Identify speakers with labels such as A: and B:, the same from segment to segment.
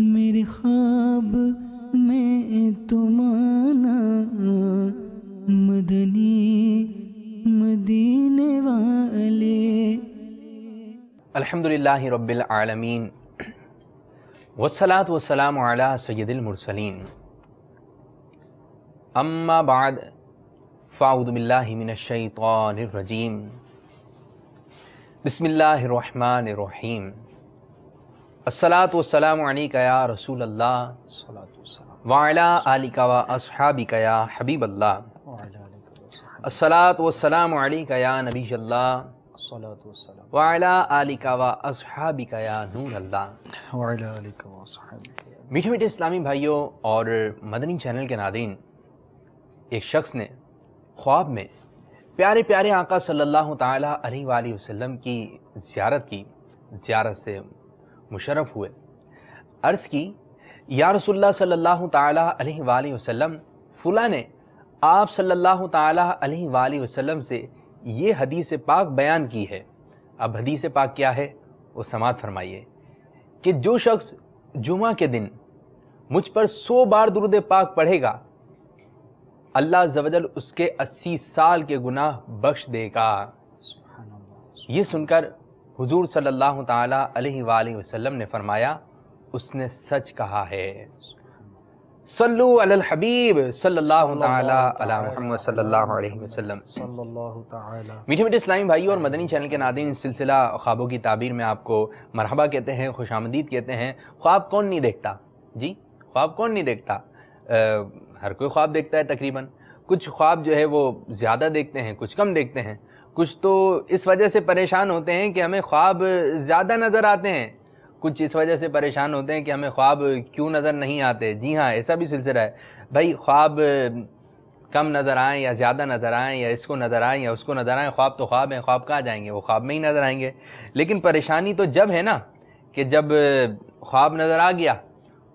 A: मेरे ख्वाब में तुमाना मदनी मदीने वाले अल्हम्दुलिल्लाह रब्बिल आलमीन वसलात वसलाम अला सैदिल मुरसलीन अम्मा बाद फ़ाउदबिल्लामिनशैतरजीम बसमिल्लर रहीम असलात वसलाम या रसूल अल्लाह वाला आलिका व असहाबिका या हबीब अल्लाह असलात वसलाम या नबी अल्लाह वाला आलिका व असहाबिका या नूर अल्लाह मीठे मीठे इस्लामी भाइयों और मदनी चैनल के नादरीन एक शख्स ने ख्वाब में प्यारे प्यारे आका सल्लल्लाहु ताला अलैहि वसल्लम की ज़्यारत की ज़्यारत से मुशरफ हुए अर्ज़ की या रसोल्ला सल्ह अलैहि फ़ुला ने आप सल्लल्लाहु अलैहि वसल्लम से ये हदीस पाक बयान की है अब हदीस पाक क्या है वो समात फरमाइए कि जो शख्स जुमा के दिन मुझ पर सौ बार दुरुद पाक पढ़ेगा अल्लाह जवजल उसके अस्सी साल के गुनाह बख्श देगा ये सुनकर हुजूर सल्लल्लाहु ताला अलैहि वसल्लम ने फरमाया उसने सच कहा है सल्लु अलल हबीब सल्लल्लाहु ताला अला मोहम्मद सल्लल्लाहु अलैहि वसल्लम सल्लल्लाहु ताला मीठे मीठे इस्लामी भाई और मदनी चैनल के नादिन इस सिलसिला ख्वाबों की ताबीर में आपको मरहबा कहते हैं खुश आमदीद कहते हैं ख्वाब कौन नहीं देखता जी ख्वाब कौन नहीं देखता आ, हर कोई ख्वाब देखता है तकरीबन कुछ ख्वाब जो है वो ज़्यादा देखते हैं कुछ कम देखते हैं कुछ तो इस वजह से परेशान होते हैं कि हमें ख्वाब ज़्यादा नज़र आते हैं कुछ इस वजह से परेशान होते हैं कि हमें ख्वाब क्यों नज़र नहीं आते जी हाँ ऐसा भी सिलसिला है भाई ख्वाब कम नज़र आएँ या ज़्यादा नज़र आएँ या इसको नज़र आएँ या उसको नज़र आएँ ख्वाब तो ख्वाब हैं ख्वाब कहाँ जाएंगे वो ख्वाब में ही नज़र आएंगे लेकिन परेशानी तो जब है ना कि जब ख्वाब नज़र आ गया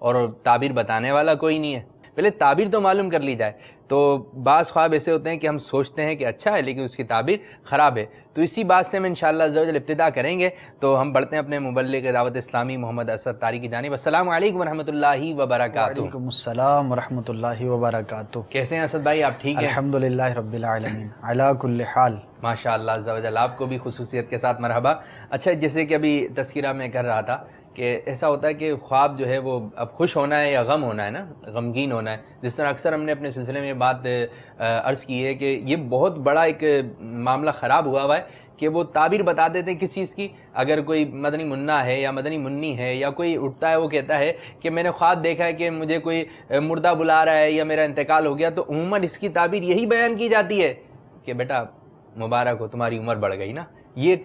A: और ताबीर बताने वाला कोई नहीं है पहले ताबीर तो मालूम कर ली जाए तो बाज़ ख्वाब ऐसे होते हैं कि हम सोचते हैं कि अच्छा है लेकिन उसकी ताबीर ख़राब है तो इसी बात से हम इन शजल इब्तदा करेंगे तो हम बढ़ते हैं अपने मुबल दावत इस्लामी मोहम्मद असद तारी की जानब असल वरहमल वबरक
B: वरहमल वबरक
A: कैसे हैं असद भाई आप ठीक हैं अलहमदिल्ला माशा आपको भी खसूसियत के साथ मरहबा अच्छा जैसे कि अभी तस्करा में कर रहा था कि ऐसा होता है कि ख्वाब जो है वो अब खुश होना है या गम होना है ना गमगीन होना है जिस तरह अक्सर हमने अपने सिलसिले में बात अर्ज़ की है कि ये बहुत बड़ा एक मामला ख़राब हुआ हुआ है कि वो ताबीर बता देते हैं किस चीज़ की अगर कोई मदनी मुन्ना है या मदनी मुन्नी है या कोई उठता है वो कहता है कि मैंने ख्वाब देखा है कि मुझे कोई मुर्दा बुला रहा है या मेरा इंतकाल हो गया तो उमूमा इसकी ताबीर यही बयान की जाती है कि बेटा मुबारक हो तुम्हारी उम्र बढ़ गई ना ये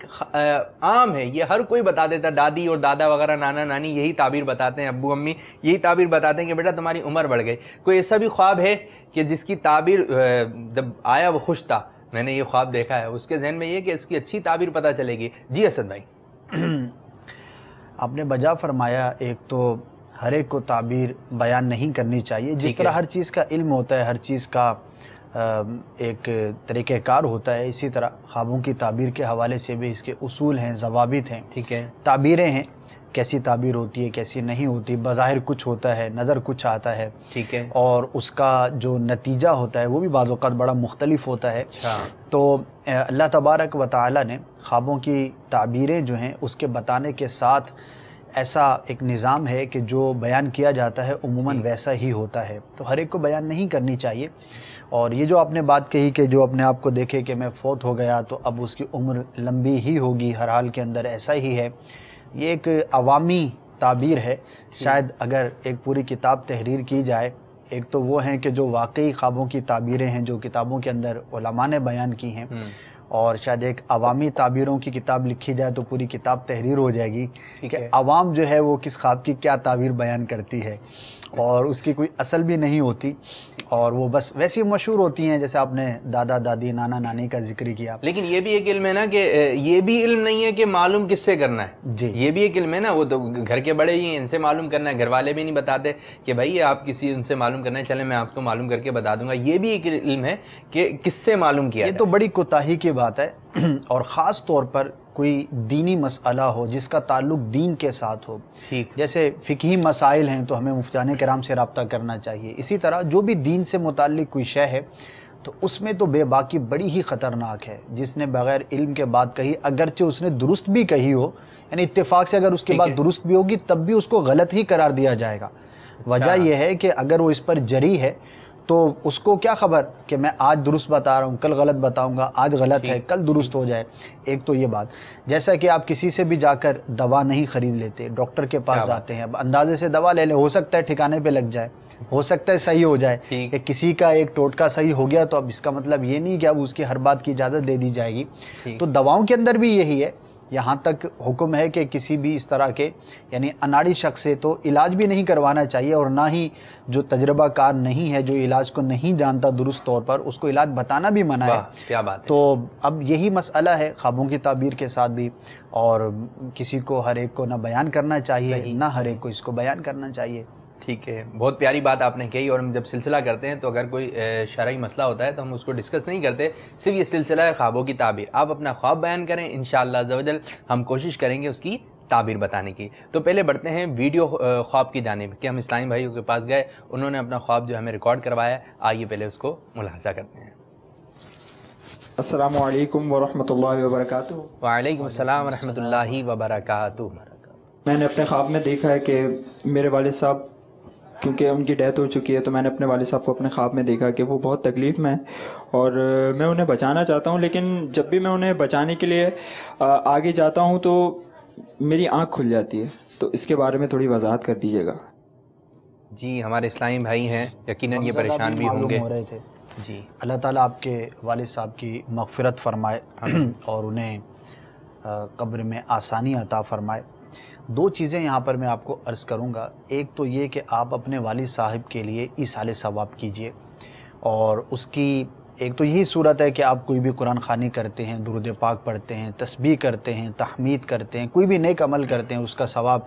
A: आम है ये हर कोई बता देता दादी और दादा वगैरह नाना नानी यही ताबीर बताते हैं अबू अम्मी यही ताबीर बताते हैं कि बेटा तुम्हारी उम्र बढ़ गई कोई ऐसा भी ख्वाब है कि जिसकी ताबीर जब आया वो खुश था मैंने ये ख्वाब देखा है उसके जहन में ये कि इसकी अच्छी ताबीर पता चलेगी जी असद भाई
B: आपने बजा फरमाया एक तो हर एक को ताबीर बयान नहीं करनी चाहिए जिस तरह हर चीज़ का इल्म होता है हर चीज़ का एक तरीक़ार होता है इसी तरह ख्वाबों की ताबीर के हवाले से भी इसके असूल हैं जवाबित हैं ठीक है ताबीरें हैं कैसी ताबीर होती है कैसी नहीं होती बाहिर कुछ होता है नज़र कुछ आता है ठीक है और उसका जो नतीजा होता है वो भी बाज़ात बड़ा मुख्तलिफ होता है अच्छा। तो अल्लाह तबारक व ताली ने ख्वाबों की ताबीरें जो हैं उसके बताने के साथ ऐसा एक निज़ाम है कि जो बयान किया जाता है उमूमन हम्म। वैसा ही होता है तो हर एक को बयान नहीं करनी चाहिए और ये जो आपने बात कही कि जो अपने आप को देखे कि मैं फोत हो गया तो अब उसकी उम्र लंबी ही होगी हर हाल के अंदर ऐसा ही है ये एक अवामी ताबीर है शायद अगर एक पूरी किताब तहरीर की जाए एक तो वो हैं कि जो वाकई ख्वाबों की ताबीरें हैं जो किताबों के अंदर ने बयान की हैं हम्म। और शायद एक अवामी ताबीरों की किताब लिखी जाए तो पूरी किताब तहरीर हो जाएगी कि अवाम जो है वो किस ख्वाब की क्या ताबीर बयान करती है और उसकी कोई असल भी नहीं होती और वो बस वैसी मशहूर होती हैं जैसे आपने दादा दादी नाना नानी का जिक्र किया
A: लेकिन ये भी एक इल्म है ना कि ये भी इल्म नहीं है कि मालूम किससे करना है जी ये भी एक इल्म है ना वो तो घर के बड़े ही हैं इनसे मालूम करना है घर वाले भी नहीं बताते कि भाई आप किसी उनसे मालूम करना है चले मैं आपको मालूम करके बता दूंगा ये भी एक इल्म है कि किससे मालूम किया ये
B: तो बड़ी कोताही की बात है और ख़ास तौर पर कोई दीनी मसला हो जिसका ताल्लुक दीन के साथ हो ठीक जैसे फ़िकी मसाइल हैं तो हमें मुफ्तान कराम से रबता करना चाहिए इसी तरह जो भी दीन से मुतल कोई शय है तो उसमें तो बेबाकी बड़ी ही ख़तरनाक है जिसने बग़ैर इल्म के बात कही अगरचे उसने दुरुस्त भी कही हो यानी इतफ़ाक़ से अगर उसके बाद दुरुस्त भी होगी तब भी उसको गलत ही करार दिया जाएगा अच्छा। वजह यह है कि अगर वो इस पर जरी है तो उसको क्या खबर कि मैं आज दुरुस्त बता रहा हूँ कल गलत बताऊँगा आज गलत है कल दुरुस्त हो जाए एक तो ये बात जैसा कि आप किसी से भी जाकर दवा नहीं ख़रीद लेते डॉक्टर के पास जाते हैं अब अंदाजे से दवा ले लें हो सकता है ठिकाने पे लग जाए हो सकता है सही हो जाए कि किसी का एक टोटका सही हो गया तो अब इसका मतलब ये नहीं कि अब उसकी हर बात की इजाज़त दे दी जाएगी तो दवाओं के अंदर भी यही है यहाँ तक हुक्म है कि किसी भी इस तरह के यानी अनाड़ी शख्स से तो इलाज भी नहीं करवाना चाहिए और ना ही जो तजर्बाकार नहीं है जो इलाज को नहीं जानता दुरुस्त तौर पर उसको इलाज बताना भी मना है क्या बात तो अब यही मसला है ख्वाबों की ताबीर के साथ भी और किसी को हर एक को ना बयान करना चाहिए ना हर एक को इसको बयान करना चाहिए
A: ठीक है बहुत प्यारी बात आपने कही और हम जब सिलसिला करते हैं तो अगर कोई शरा मसला होता है तो हम उसको डिस्कस नहीं करते सिर्फ ये सिलसिला है ख्वाबों की ताबीर आप अपना ख्वाब बयान करें इन शजल हम कोशिश करेंगे उसकी ताबीर बताने की तो पहले बढ़ते हैं वीडियो ख्वाब की जानब कि हम इस्लामी भाइयों के पास गए उन्होंने अपना ख्वाब जो हमें रिकॉर्ड करवाया आइए पहले उसको मुलाजा करते हैं अस्सलाम वालेकुम वरहमतुल्लाहि वबरकातुह वालेकुम मैंने अपने ख्वाब में देखा है कि मेरे वाले
B: साहब क्योंकि उनकी डेथ हो चुकी है तो मैंने अपने वाले साहब को अपने ख्वाब में देखा कि वो बहुत तकलीफ़ में है और मैं उन्हें बचाना चाहता हूँ लेकिन जब भी मैं उन्हें बचाने के लिए आगे
A: जाता हूँ तो मेरी आँख खुल जाती है तो इसके बारे में थोड़ी वजाहत कर दीजिएगा जी हमारे इस्लामी भाई हैं यकीन ये परेशान भी होंगे हो रहे थे जी
B: अल्लाह ताला आपके वाल साहब की मगफरत फरमाए हाँ। और उन्हें कब्र में आसानी अता फरमाए दो चीज़ें यहाँ पर मैं आपको अर्ज़ करूँगा एक तो ये कि आप अपने वाली साहिब के लिए ईसाल सवाब कीजिए और उसकी एक तो यही सूरत है कि आप कोई भी कुरान खानी करते हैं दुरुद पाक पढ़ते हैं तस्बी करते हैं तहमीद करते हैं कोई भी नेक अमल करते हैं उसका सवाब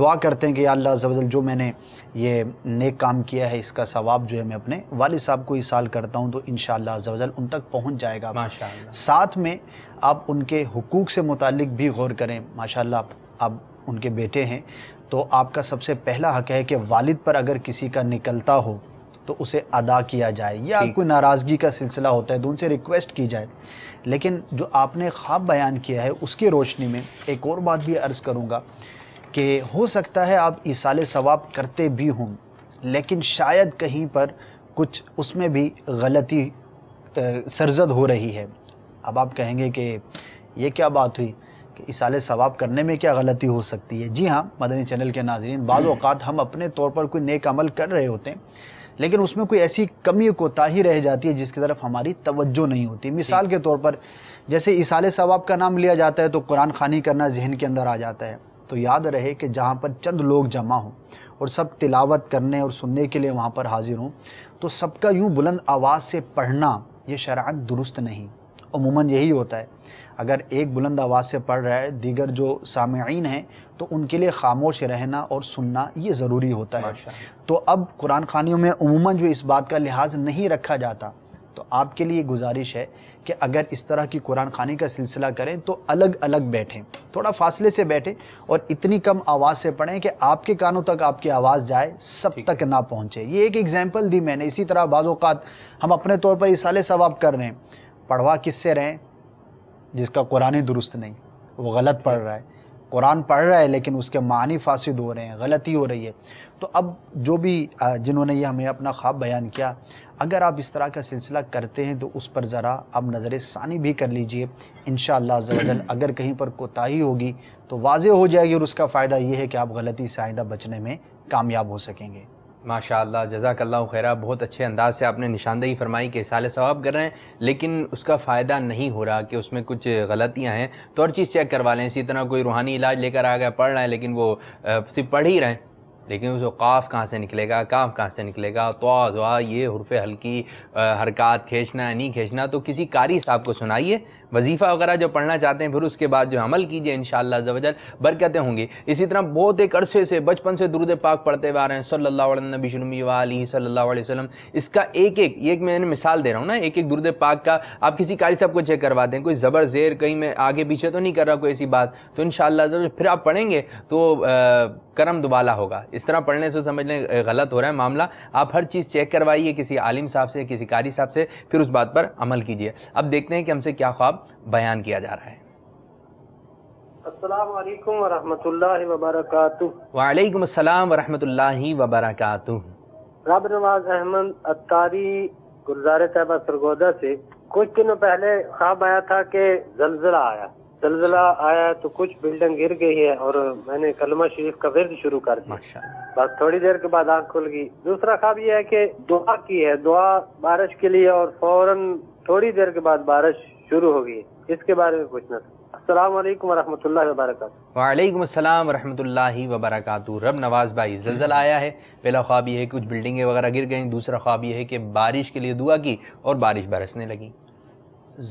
B: दुआ करते हैं कि अल्लाह जबल जो मैंने ये नेक काम किया है इसका सवाब जो है मैं अपने वाल साहब को इस करता हूँ तो इन शजल उन तक पहुँच जाएगा साथ में आप उनके हकूक़ से मुतल भी गौर करें माशा आप उनके बेटे हैं तो आपका सबसे पहला हक है कि वालिद पर अगर किसी का निकलता हो तो उसे अदा किया जाए या कोई नाराज़गी का सिलसिला होता है तो उनसे रिक्वेस्ट की जाए लेकिन जो आपने ख्वाब बयान किया है उसकी रोशनी में एक और बात भी अर्ज़ करूँगा कि हो सकता है आप इसाल सवाब करते भी हों लेकिन शायद कहीं पर कुछ उसमें भी गलती सरजद हो रही है अब आप कहेंगे कि ये क्या बात हुई इसाले सवाब करने में क्या गलती हो सकती है जी हाँ मदनी चैनल के नाजरन बाज़ात हम्म। अवत हम अपने तौर पर कोई नेक अमल कर रहे होते हैं लेकिन उसमें कोई ऐसी कमी कोताही रह जाती है जिसकी तरफ हमारी तवज्जो नहीं होती मिसाल के तौर पर जैसे इसाले सवाब का नाम लिया जाता है तो कुरान खानी करना जहन के अंदर आ जाता है तो याद रहे कि जहाँ पर चंद लोग जमा हों और सब तिलावत करने और सुनने के लिए वहाँ पर हाजिर हों तो सबका यूँ बुलंद आवाज़ से पढ़ना ये शरान दुरुस्त नहीं अमूमन यही होता है अगर एक बुलंद आवाज़ से पढ़ रहा है दीगर जो सामीन हैं तो उनके लिए खामोश रहना और सुनना ये ज़रूरी होता है तो अब कुरान खानियों में अमूमन जो इस बात का लिहाज नहीं रखा जाता तो आपके लिए गुजारिश है कि अगर इस तरह की कुरान खानी का सिलसिला करें तो अलग अलग बैठें थोड़ा फासले से बैठें और इतनी कम आवाज़ से पढ़ें कि आपके कानों तक आपकी आवाज़ जाए सब तक ना पहुँचे ये एक एग्ज़ाम्पल दी मैंने इसी तरह बाज़ात हम अपने तौर पर साले सवाब कर रहे हैं पढ़वा किससे रहें जिसका कुरान ही दुरुस्त नहीं वो गलत पढ़ रहा है कुरान पढ़ रहा है लेकिन उसके मानी फासिद हो रहे हैं गलती हो रही है तो अब जो भी जिन्होंने ये हमें अपना ख्वाब बयान किया अगर आप इस तरह का सिलसिला करते हैं तो उस पर ज़रा आप नज़र सानी भी कर लीजिए इन शजल अगर कहीं पर कोताही होगी तो वाज हो जाएगी और उसका फ़ायदा ये है कि आप गलती से आइंदा बचने में कामयाब
A: हो सकेंगे माशा जजाकल्ला खैरा बहुत अच्छे अंदाज से आपने निशानदेही फरमाई के साले सवाब कर रहे हैं लेकिन उसका फ़ायदा नहीं हो रहा कि उसमें कुछ गलतियाँ हैं तो हर चीज़ चेक करवा लें इसी तरह कोई रूहानी इलाज लेकर आ गया पढ़ रहे हैं लेकिन वो सिर्फ पढ़ ही रहे हैं लेकिन उसको काफ़ कहाँ से निकलेगा काफ कहाँ से निकलेगा तो, तो ये हरफ हल्की हरकत खींचना नहीं खींचना तो किसी कारी साहब को सुनाइए वजीफ़ा वगैरह जो पढ़ना चाहते हैं फिर उसके बाद जो अमल कीजिए इन शजल बरकतें होंगी इसी तरह बहुत एक अरसे से बचपन से दुरुद पाक पढ़ते हुए आ रहे हैं सल्ला नबी वाली सल्ला वसलम इसका एक एक ये मैंने मिसाल दे रहा हूँ ना एक एक दुरुद पाक का आप किसी कारी साहब को चेक करवा दें कोई ज़बर जेर कहीं मैं आगे पीछे तो नहीं कर रहा कोई ऐसी बात तो इन फिर आप पढ़ेंगे तो करम दुबाला होगा इस तरह पढ़ने से समझ लें गलत हो रहा है मामला आप हर चीज़ चेक करवाइए किसी आलिम साहब से किसी कारी साहब से फिर उस बात पर अमल कीजिए अब देखते हैं कि हमसे क्या ख्वाब बयान किया जा रहा है वालेकुम अस्सलाम वरहमतुल्लाहि वबरकातुह
B: रब नवाज अहमद अत्तारी गुरुद्वारे तैयबा सरगोदा से कुछ दिनों पहले ख्वाब आया था कि जलजिला आया जलजिला आया तो कुछ बिल्डिंग गिर गई है और मैंने कलमा शरीफ का विरद शुरू कर दिया बस थोड़ी देर के बाद आग खुल गई दूसरा ख्वाब ये है कि दुआ की है दुआ बारिश के लिए और फौरन थोड़ी देर के बाद बारिश शुरू होगी इसके बारे में पूछना था असलकम वरहमल
A: वालेकुम रब नवाज़ भाई जलजला आया है पहला ख्वाब ये है कि कुछ बिल्डिंगें वगैरह गिर गई दूसरा ख्वाब ये है कि बारिश के लिए दुआ की और बारिश बरसने लगी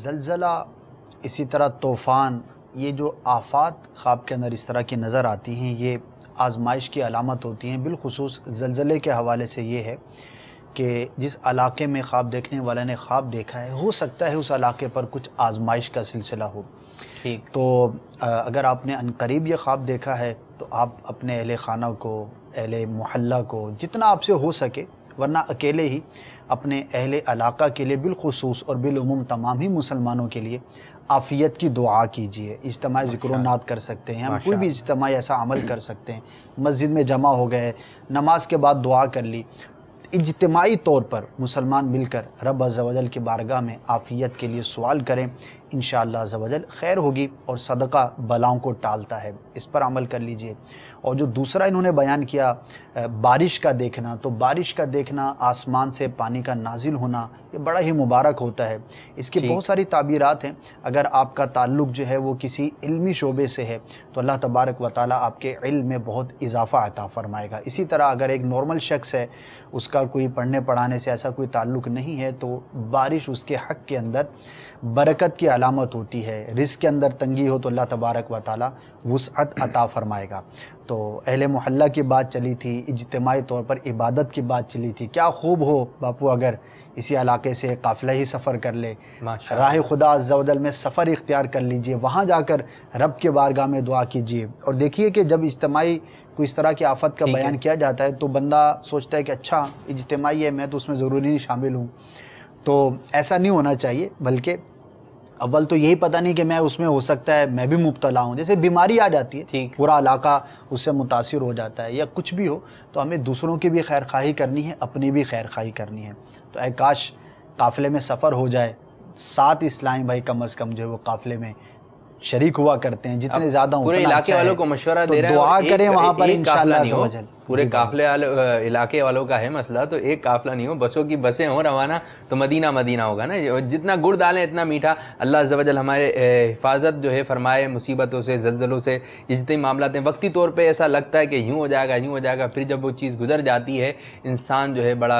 B: जलजला इसी तरह तूफ़ान ये जो आफात ख्वाब के अंदर इस तरह की नज़र आती हैं ये आजमाइश की अलामत होती हैं बिलखसूस जलजले के हवाले से ये है कि जिस इलाके में ख्वाब देखने वाले ने ख्वाब देखा है हो सकता है उस इलाके पर कुछ आजमाइश का सिलसिला हो ठीक तो अगर आपने अनकरीब ये ख्वाब देखा है तो आप अपने अहल खाना को अहल मोहल्ला को जितना आपसे हो सके वरना अकेले ही अपने अहल इलाका के लिए बिलखसूस और बिलूम तमाम ही मुसलमानों के लिए आफ़ियत की दुआ कीजिए इज्तम नात कर सकते हैं हम कोई भी इज्तम ऐसा अमल कर सकते हैं मस्जिद में जमा हो गए नमाज के बाद दुआ कर ली इजतमाही तौर पर मुसलमान मिलकर रब अजल की बारगाह में आफ़ियत के लिए सवाल करें इन शजल खैर होगी और सदका बलाओं को टालता है इस पर अमल कर लीजिए और जो दूसरा इन्होंने बयान किया बारिश का देखना तो बारिश का देखना आसमान से पानी का नाजिल होना ये बड़ा ही मुबारक होता है इसकी बहुत सारी ताबीरत हैं अगर आपका ताल्लुक जो है वो किसी इल्मी शोबे से है तो अल्लाह तबारक व ताली आपके इल में बहुत इजाफा अता फ़रमाएगा इसी तरह अगर एक नॉर्मल शख्स है उसका कोई पढ़ने पढ़ाने से ऐसा कोई ताल्लुक नहीं है तो बारिश उसके हक के अंदर बरकत की अलामत होती है रिस्क के अंदर तंगी हो तो अल्लाह तबारक व ताली वसअत अता फ़रमाएगा तो अहल मोहल्ला की बात चली थी इजतमाही तौर पर इबादत की बात चली थी क्या खूब हो बापू अगर इसी इलाके से काफ़िला ही सफ़र कर ले राह खुदा जवदल में सफ़र इख्तियार कर लीजिए वहाँ जाकर रब के बारगाह में दुआ कीजिए और देखिए कि जब इज्तमाही को इस तरह की आफत का बयान किया जाता है तो बंदा सोचता है कि अच्छा इजतमाही है मैं तो उसमें ज़रूरी नहीं शामिल हूँ तो ऐसा नहीं होना चाहिए बल्कि अव्वल तो यही पता नहीं कि मैं उसमें हो सकता है मैं भी मुबतला हूँ जैसे बीमारी आ जाती है पूरा इलाका उससे मुतासर हो जाता है या कुछ भी हो तो हमें दूसरों की भी खैर खाही करनी है अपनी भी खैर खाही करनी है तो ए काश काफ़िले में सफ़र हो जाए सात इस्लामी भाई कम अज़ कम जो है वो काफ़िले में शरीक हुआ करते हैं जितने ज़्यादा पूरे इलाके अच्छा वालों को मशवरा तो दे रहे हैं दुआ करें वहाँ पर इन शाला
A: पूरे काफले वाले इलाके वालों का है मसला तो एक काफला नहीं हो बसों की बसें हों रवाना तो मदीना मदीना होगा ना जितना गुड़ डालें इतना मीठा अल्लाह जवजल हमारे हिफाजत जो है फरमाए मुसीबतों से जलजलों से इजतनी मामला हैं वक्ती तौर पर ऐसा लगता है कि यूँ हो जाएगा यूँ हो जाएगा फिर जब वो चीज़ गुजर जाती है इंसान जो है बड़ा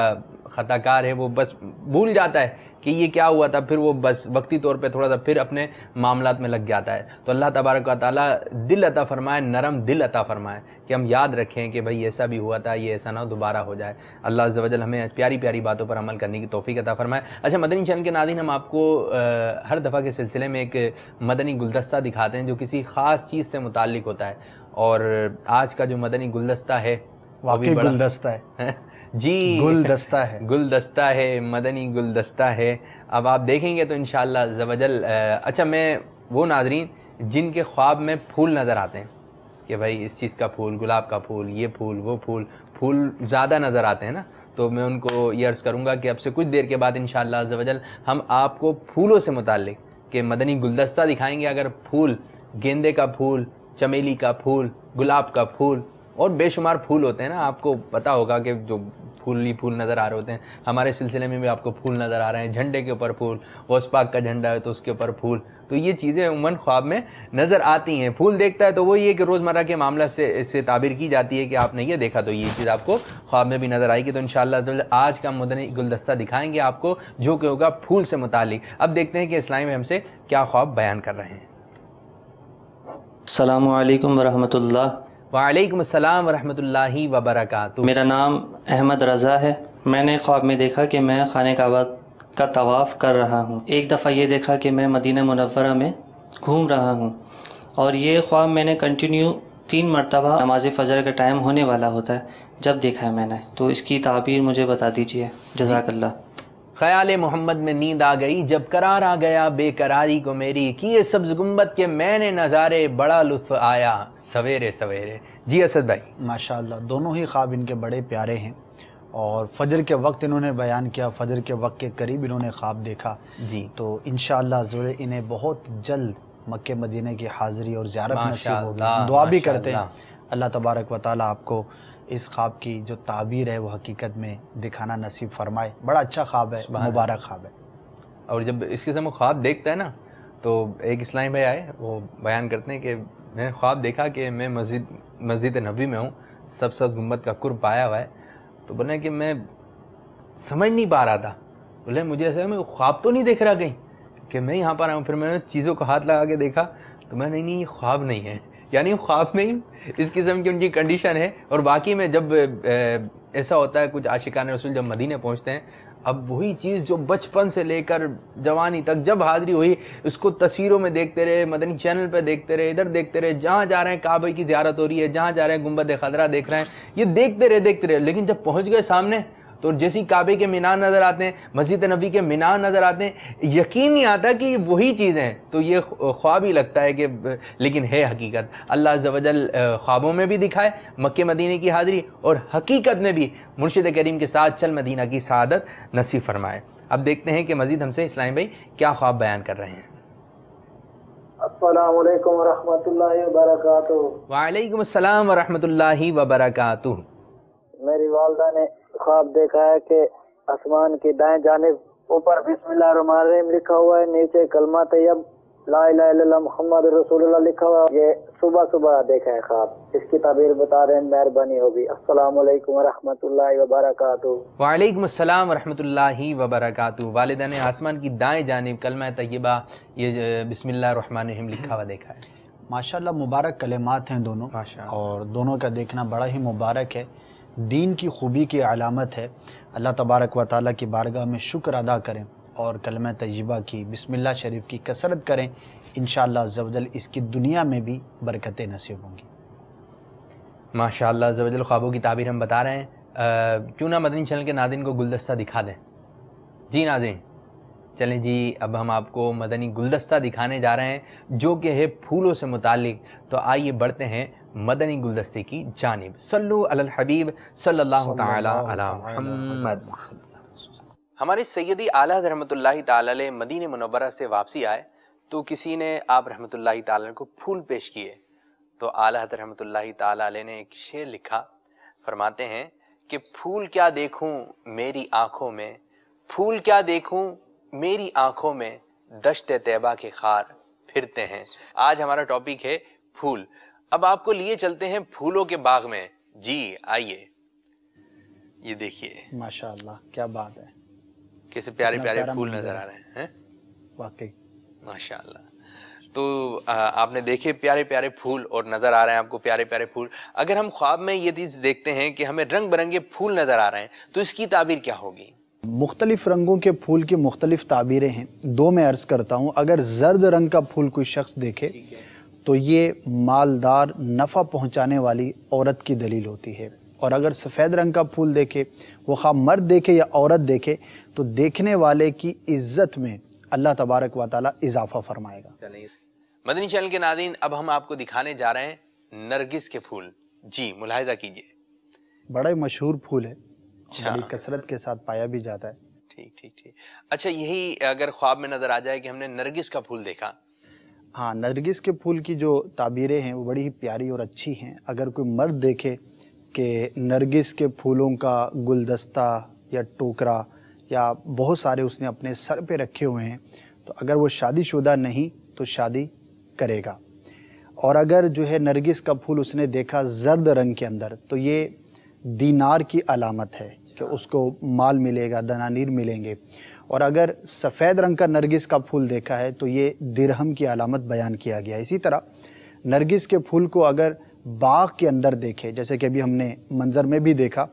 A: ख़ताकार है वो बस भूल जाता है कि ये क्या हुआ था फिर वो बस वक्ती तौर पे थोड़ा सा फिर अपने मामला में लग जाता है तो अल्लाह तबारक ताली दिल अता फ़रमाए नरम दिल अता फ़रमाए कि हम याद रखें कि भाई ये ऐसा भी हुआ था ये ऐसा ना दोबारा हो जाए अल्लाह जवजल हमें प्यारी प्यारी बातों पर अमल करने की तोफ़ी अता फ़रमाए अच्छा मदनी चैनल के नादिन हम आपको आ, हर दफ़ा के सिलसिले में एक मदनी गुलदस्ता दिखाते हैं जो किसी ख़ास चीज़ से मुतल होता है और आज का जो मदनी गुलदस्ता है वाकई गुलदस्ता है, जी गुलदस्ता है गुलदस्ता है मदनी गुलदस्ता है अब आप देखेंगे तो इन जवजल अच्छा मैं वो नाजरीन जिनके ख्वाब में फूल नज़र आते हैं कि भाई इस चीज़ का फूल गुलाब का फूल ये फूल वो फूल फूल ज़्यादा नज़र आते हैं ना तो मैं उनको ये अर्ज़ करूँगा कि अब से कुछ देर के बाद इन शजल हम आपको फूलों से मुतल के मदनी गुलदस्ता दिखाएंगे अगर फूल गेंदे का फूल चमेली का फूल गुलाब का फूल और बेशुमार फूल होते हैं ना आपको पता होगा कि जो फूल ही फूल नज़र आ रहे होते हैं हमारे सिलसिले में भी आपको फूल नज़र आ रहे हैं झंडे के ऊपर फूल वोस पाक का झंडा है तो उसके ऊपर फूल तो ये चीज़ें उमन ख्वाब में नज़र आती हैं फूल देखता है तो वो ये कि रोज़मर्रा के मामला से इससे ताबीर की जाती है कि आपने ये देखा तो ये चीज़ आपको ख्वाब में भी नज़र आएगी तो इन तो आज का मदन गुलदस्ता दिखाएँगे आपको जो कि होगा फूल से मुतल अब देखते हैं कि इस्लाम हमसे क्या ख्वाब बयान कर रहे हैं अल्लाम वरहमतुल्ला वालेकुम अस्सलाम रहमतुल्लाहि व बरकातहू मेरा नाम अहमद रज़ा है मैंने ख्वाब में देखा कि मैं खाने काबा का तवाफ़ कर
B: रहा हूँ एक दफ़ा ये देखा कि मैं मदीना मुनव्वरा में घूम रहा हूँ और ये ख्वाब मैंने कंटिन्यू तीन मरतबा नमाज फ़जर का टाइम होने वाला होता है जब देखा है मैंने तो इसकी ताबीर मुझे बता दीजिए जजाकल्ला
A: ख्याल मोहम्मद में नींद आ गई जब करार आ गया बेकरारी को मेरी किए सब्ज गुम्बद के मैंने नज़ारे बड़ा लुत्फ आया सवेरे सवेरे
B: जी असद भाई माशाल्लाह दोनों ही ख्वाब इनके बड़े प्यारे हैं और फजर के वक्त इन्होंने बयान किया फजर के वक्त के करीब इन्होंने ख्वाब देखा जी तो इन शुरू इन्हें बहुत जल्द मक्के मदीने की हाज़िरी और ज्यारत नसीब होगी दुआ भी करते हैं अल्लाह तबारक व ताली आपको इस ख्वाब की जो ताबीर है वो हकीकत में दिखाना नसीब फरमाए बड़ा अच्छा ख्वाब है मुबारक ख्वाब है
A: और जब इस किस्म का ख्वाब देखता है ना तो एक इस्लामी भाई आए वो बयान करते हैं कि मैंने ख्वाब देखा कि मैं मस्जिद मस्जिद नबी में हूँ सब सब गुम्बद का कुर पाया हुआ है तो बोले कि मैं समझ नहीं पा रहा था बोले मुझे ऐसा मैं ख्वाब तो नहीं देख रहा कहीं कि मैं यहाँ पर आया हूँ फिर मैंने चीज़ों को हाथ लगा के देखा तो मैंने नहीं ये ख्वाब नहीं है यानी ख्वाब में ही इस किस्म की उनकी कंडीशन है और बाकी में जब ऐसा होता है कुछ आशिकान रसूल जब मदीने पहुँचते हैं अब वही चीज़ जो बचपन से लेकर जवानी तक जब हाजिरी हुई उसको तस्वीरों में देखते रहे मदनी चैनल पर देखते रहे इधर देखते रहे जहाँ जा रहे हैं काबे की ज्यारत हो रही है जहाँ जा रहे हैं गुम्बद खदरा देख रहे हैं ये देखते रहे देखते रहे लेकिन जब पहुँच गए सामने तो जैसी काबे के मीनार नज़र आते हैं मस्जिद नबी के मीनार नज़र आते हैं यकीन नहीं आता कि वही चीज़ें हैं तो ये ख्वाब ही लगता है कि लेकिन है हकीकत अल्लाह जवजल ख्वाबों में भी दिखाए मक्के मदीने की हाज़िरी और हकीकत में भी मुर्शद करीम के साथ चल मदीना की शहादत नसीब फरमाए अब देखते हैं कि मजीद हमसे इस्लाम भाई क्या ख्वाब बयान कर रहे हैं
B: असलकम
A: वालेकुम
B: मेरी वालदा ने ख्वाब देखा है कि आसमान की दाएं जाने ऊपर बिस्मिल्लाम लिखा हुआ है नीचे कलमा तैयब ला मोहम्मद रसूलुल्लाह लिखा हुआ ये सुबह सुबह देखा है ख्वाब इसकी तबीर बता रहे हैं मेहरबानी होगी अस्सलाम वालेकुम रहमतुल्लाहि व बरकातुहू
A: वालेकुम अस्सलाम रहमतुल्लाहि व बरकातुहू वालिदा ने आसमान की दाएं जानिब कलमा तैयबा ये बिस्मिल्लाह रहमान रहीम लिखा हुआ देखा है
B: माशाल्लाह मुबारक कलेमात हैं दोनों और दोनों का देखना बड़ा ही मुबारक है दीन की खूबी की अलामत है अल्लाह तबारक व ताली की बारगाह में शुक्र अदा करें और कलम तयबा की बिसमिल्ला शरीफ की कसरत करें इन शवजल इसकी दुनिया में भी
A: बरकतें नसीब होंगी माशा जवजल ख्वाबों की ताबीर हम बता रहे हैं क्यों ना मदनी चैनल के नादिन को गुलदस्ता दिखा दें जी नाजिन चलें जी अब हम आपको मदनी गुलदस्ता दिखाने जा रहे हैं जो कि है फूलों से मुतल तो आइए बढ़ते हैं मदनी गुलदस्ते की जानब सल्लु अल हबीब सल्लल्लाहु ताला मोहम्मद हमारे सैदी आला रहमत ताली मदीन मनवरा से वापसी आए तो किसी ने आप रहमत ताली को फूल पेश किए तो आला रहमत ताली ने एक शेर लिखा फरमाते हैं कि फूल क्या देखूं मेरी आंखों में फूल क्या देखूं मेरी आंखों में दशत तैबा के खार फिरते हैं आज हमारा टॉपिक है फूल अब आपको लिए चलते हैं फूलों के बाग में जी आइए ये देखिए
B: माशाल्लाह क्या बात है
A: कैसे प्यारे प्यारे फूल नजर आ रहे हैं
B: है? वाकई
A: माशाल्लाह तो आपने देखे प्यारे प्यारे फूल और नज़र आ रहे हैं आपको प्यारे प्यारे फूल अगर हम ख्वाब में ये चीज़ देखते हैं कि हमें रंग बिरंगे फूल नज़र आ रहे हैं तो इसकी ताबीर क्या होगी
B: मुख्तलिफ रंगों के फूल की मुख्तलिफ ताबीरें हैं दो मैं अर्ज़ करता हूँ अगर जर्द रंग का फूल कोई शख्स देखे तो ये मालदार नफ़ा पहुंचाने वाली औरत की दलील होती है और अगर सफ़ेद रंग का फूल देखे वो खा मर्द देखे या औरत देखे तो देखने वाले की इज्जत में अल्लाह तबारक व ताली इजाफा फरमाएगा
A: मदनी चैनल के नादीन अब हम आपको दिखाने जा रहे हैं नरगिस के फूल जी मुलाहजा कीजिए
B: बड़ा मशहूर फूल है अच्छा। बड़ी कसरत के साथ पाया भी जाता है
A: ठीक ठीक ठीक अच्छा यही अगर ख्वाब में नज़र आ जाए कि हमने नरगिस का फूल देखा
B: हाँ नरगिस के फूल की जो ताबीरें हैं वो बड़ी ही प्यारी और अच्छी हैं अगर कोई मर्द देखे कि नरगिस के फूलों का गुलदस्ता या टोकरा या बहुत सारे उसने अपने सर पे रखे हुए हैं तो अगर वो शादीशुदा नहीं तो शादी करेगा और अगर जो है नरगिस का फूल उसने देखा जर्द रंग के अंदर तो ये दीनार की अलामत है कि अच्छा। उसको माल मिलेगा दनानीर मिलेंगे और अगर सफ़ेद रंग का नरगिस का फूल देखा है तो ये दिरहम की अलामत बयान किया गया इसी तरह नरगिस के फूल को अगर बाग के अंदर देखे जैसे कि अभी हमने मंज़र में भी देखा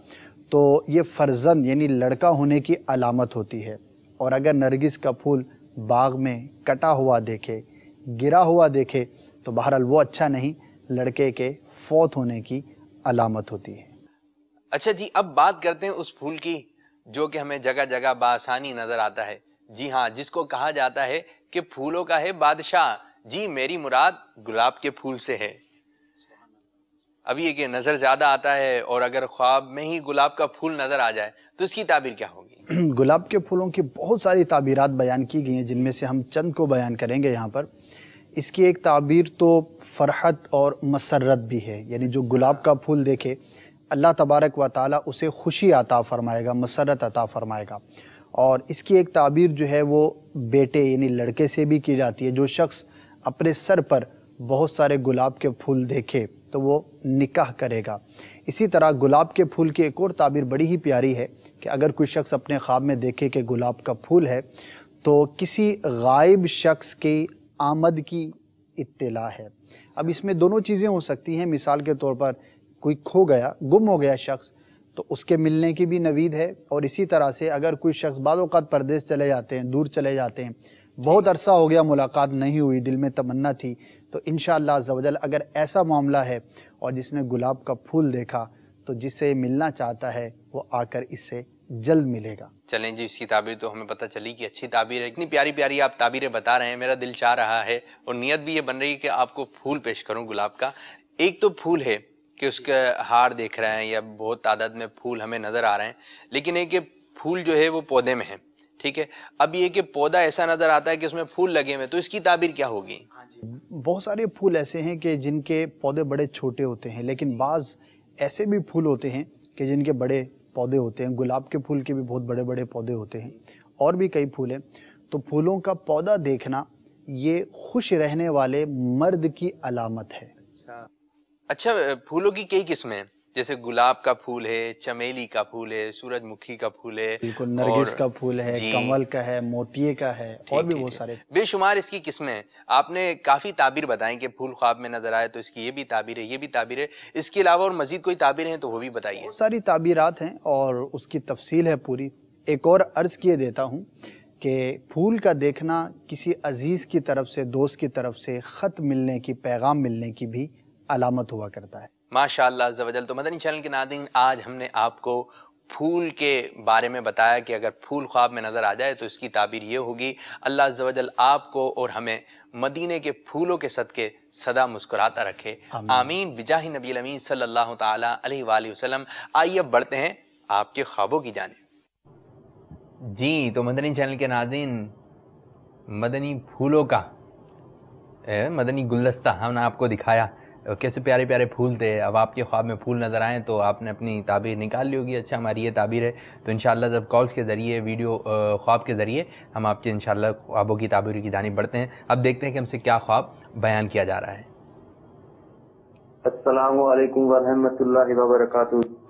B: तो ये फर्जंद यानी लड़का होने की अलामत होती है और अगर नरगिस का फूल बाग में कटा हुआ देखे गिरा हुआ देखे तो बहरहाल वो अच्छा नहीं लड़के के फौत होने की अलामत होती है
A: अच्छा जी अब बात करते हैं उस फूल की जो कि हमें जगह जगह बासानी नजर आता है जी हाँ जिसको कहा जाता है कि फूलों का है बादशाह जी मेरी मुराद गुलाब के फूल से है अभी एक नज़र ज़्यादा आता है और अगर ख्वाब में ही गुलाब का फूल नज़र आ जाए तो इसकी ताबीर क्या
B: होगी गुलाब के फूलों की बहुत सारी ताबीरत बयान की गई हैं जिनमें से हम चंद को बयान करेंगे यहाँ पर इसकी एक ताबीर तो फरहत और मसरत भी है यानी जो गुलाब का फूल देखे अल्लाह तबारक व ताली उसे खुशी अता फ़रमाएगा मसरत अता फ़रमाएगा और इसकी एक ताबीर जो है वो बेटे यानी लड़के से भी की जाती है जो शख्स अपने सर पर बहुत सारे गुलाब के फूल देखे तो वो निकाह करेगा इसी तरह गुलाब के फूल की एक और ताबीर बड़ी ही प्यारी है कि अगर कोई शख्स अपने ख्वाब में देखे कि गुलाब का फूल है तो किसी गायब शख्स की आमद की इतला है अब इसमें दोनों चीज़ें हो सकती हैं मिसाल के तौर पर कोई खो गया गुम हो गया शख्स तो उसके मिलने की भी नवीद है और इसी तरह से अगर कोई शख्स बाद परदेश चले जाते हैं दूर चले जाते हैं बहुत अरसा हो गया मुलाकात नहीं हुई दिल में तमन्ना थी तो इन शजल अगर ऐसा मामला है और जिसने गुलाब का फूल देखा तो जिसे मिलना चाहता है वो आकर इससे जल्द मिलेगा
A: चलें जी इसकी ताबीर तो हमें पता चली कि अच्छी ताबीर है इतनी प्यारी प्यारी आप ताबीरें बता रहे हैं मेरा दिल चाह रहा है और नीयत भी ये बन रही है कि आपको फूल पेश करूं गुलाब का एक तो फूल है कि उसके हार देख रहे हैं या बहुत तादाद में फूल हमें नज़र आ रहे हैं लेकिन एक ये फूल जो है वो पौधे में है ठीक है अब ये कि पौधा ऐसा नज़र आता है कि उसमें फूल लगे हुए तो इसकी ताबीर क्या होगी हाँ
B: बहुत सारे फूल ऐसे हैं कि जिनके पौधे बड़े छोटे होते हैं लेकिन बाज़ ऐसे भी फूल होते हैं कि जिनके बड़े पौधे होते हैं गुलाब के फूल के भी बहुत बड़े बड़े पौधे होते हैं और भी कई फूल हैं तो फूलों का पौधा देखना ये खुश रहने वाले मर्द की अलामत है
A: अच्छा फूलों की कई किस्में हैं जैसे गुलाब का फूल है चमेली का फूल है सूरजमुखी का फूल है बिल्कुल नरगिस का फूल है कमल
B: का है मोतिये का है और भी बहुत सारे
A: बेशुमार इसकी किस्में आपने काफी ताबीर बताई कि फूल ख्वाब में नजर आए तो इसकी ये भी ताबीर है ये भी ताबीर है इसके अलावा और मजीद कोई ताबीर है तो वो भी बताइए
B: सारी ताबीरत हैं और उसकी तफसील है पूरी एक और अर्ज किए देता हूँ कि फूल का देखना किसी अजीज़ की तरफ से दोस्त की तरफ से ख़त मिलने की पैगाम मिलने की भी अलामत हुआ करता है
A: माशाल्लाह जवजल तो मदनी चैनल के नादिन आज हमने आपको फूल के बारे में बताया कि अगर फूल ख्वाब में नज़र आ जाए तो इसकी ताबीर ये होगी अल्लाह जवजल आपको और हमें मदीने के फूलों के सदके सदा मुस्कुराता रखे आमीन बिजाही नबी अमीन सल्ला तसलम आइए अब बढ़ते हैं आपके ख्वाबों की जाने जी तो मदनी चैनल के नादिन मदनी फूलों का ए, मदनी गुलदस्ता हमने आपको दिखाया कैसे प्यारे प्यारे फूल थे अब आपके ख्वाब में फूल नज़र आएँ तो आपने अपनी ताबीर निकाल ली होगी अच्छा हमारी ये ताबीर है तो इन जब कॉल्स के ज़रिए वीडियो ख्वाब के ज़रिए हम आपके इन ख्वाबों की ताबीर की जानी बढ़ते हैं अब देखते हैं कि हमसे क्या ख्वाब बयान किया जा रहा है
B: असलकम वरहमल वबरक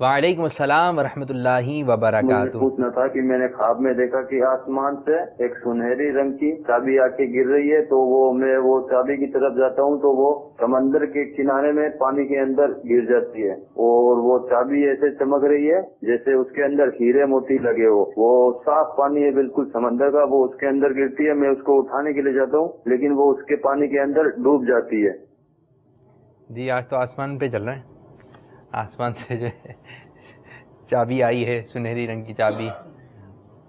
A: वालेकुम असलम वरहमल वबरक पूछना
B: था कि मैंने ख्वाब में देखा कि आसमान से एक सुनहरी रंग की चाबी आके गिर रही है तो वो मैं वो चाबी की तरफ जाता हूँ तो वो समंदर के किनारे में पानी के अंदर गिर जाती है और वो चाबी ऐसे चमक रही है जैसे उसके अंदर हीरे मोती लगे हो वो साफ पानी है बिल्कुल समंदर का वो उसके अंदर गिरती है मैं उसको उठाने के लिए जाता हूँ लेकिन वो उसके पानी के अंदर डूब जाती है
A: जी आज तो आसमान पे चल रहे हैं आसमान से जो है चाबी आई है सुनहरी रंग की चाबी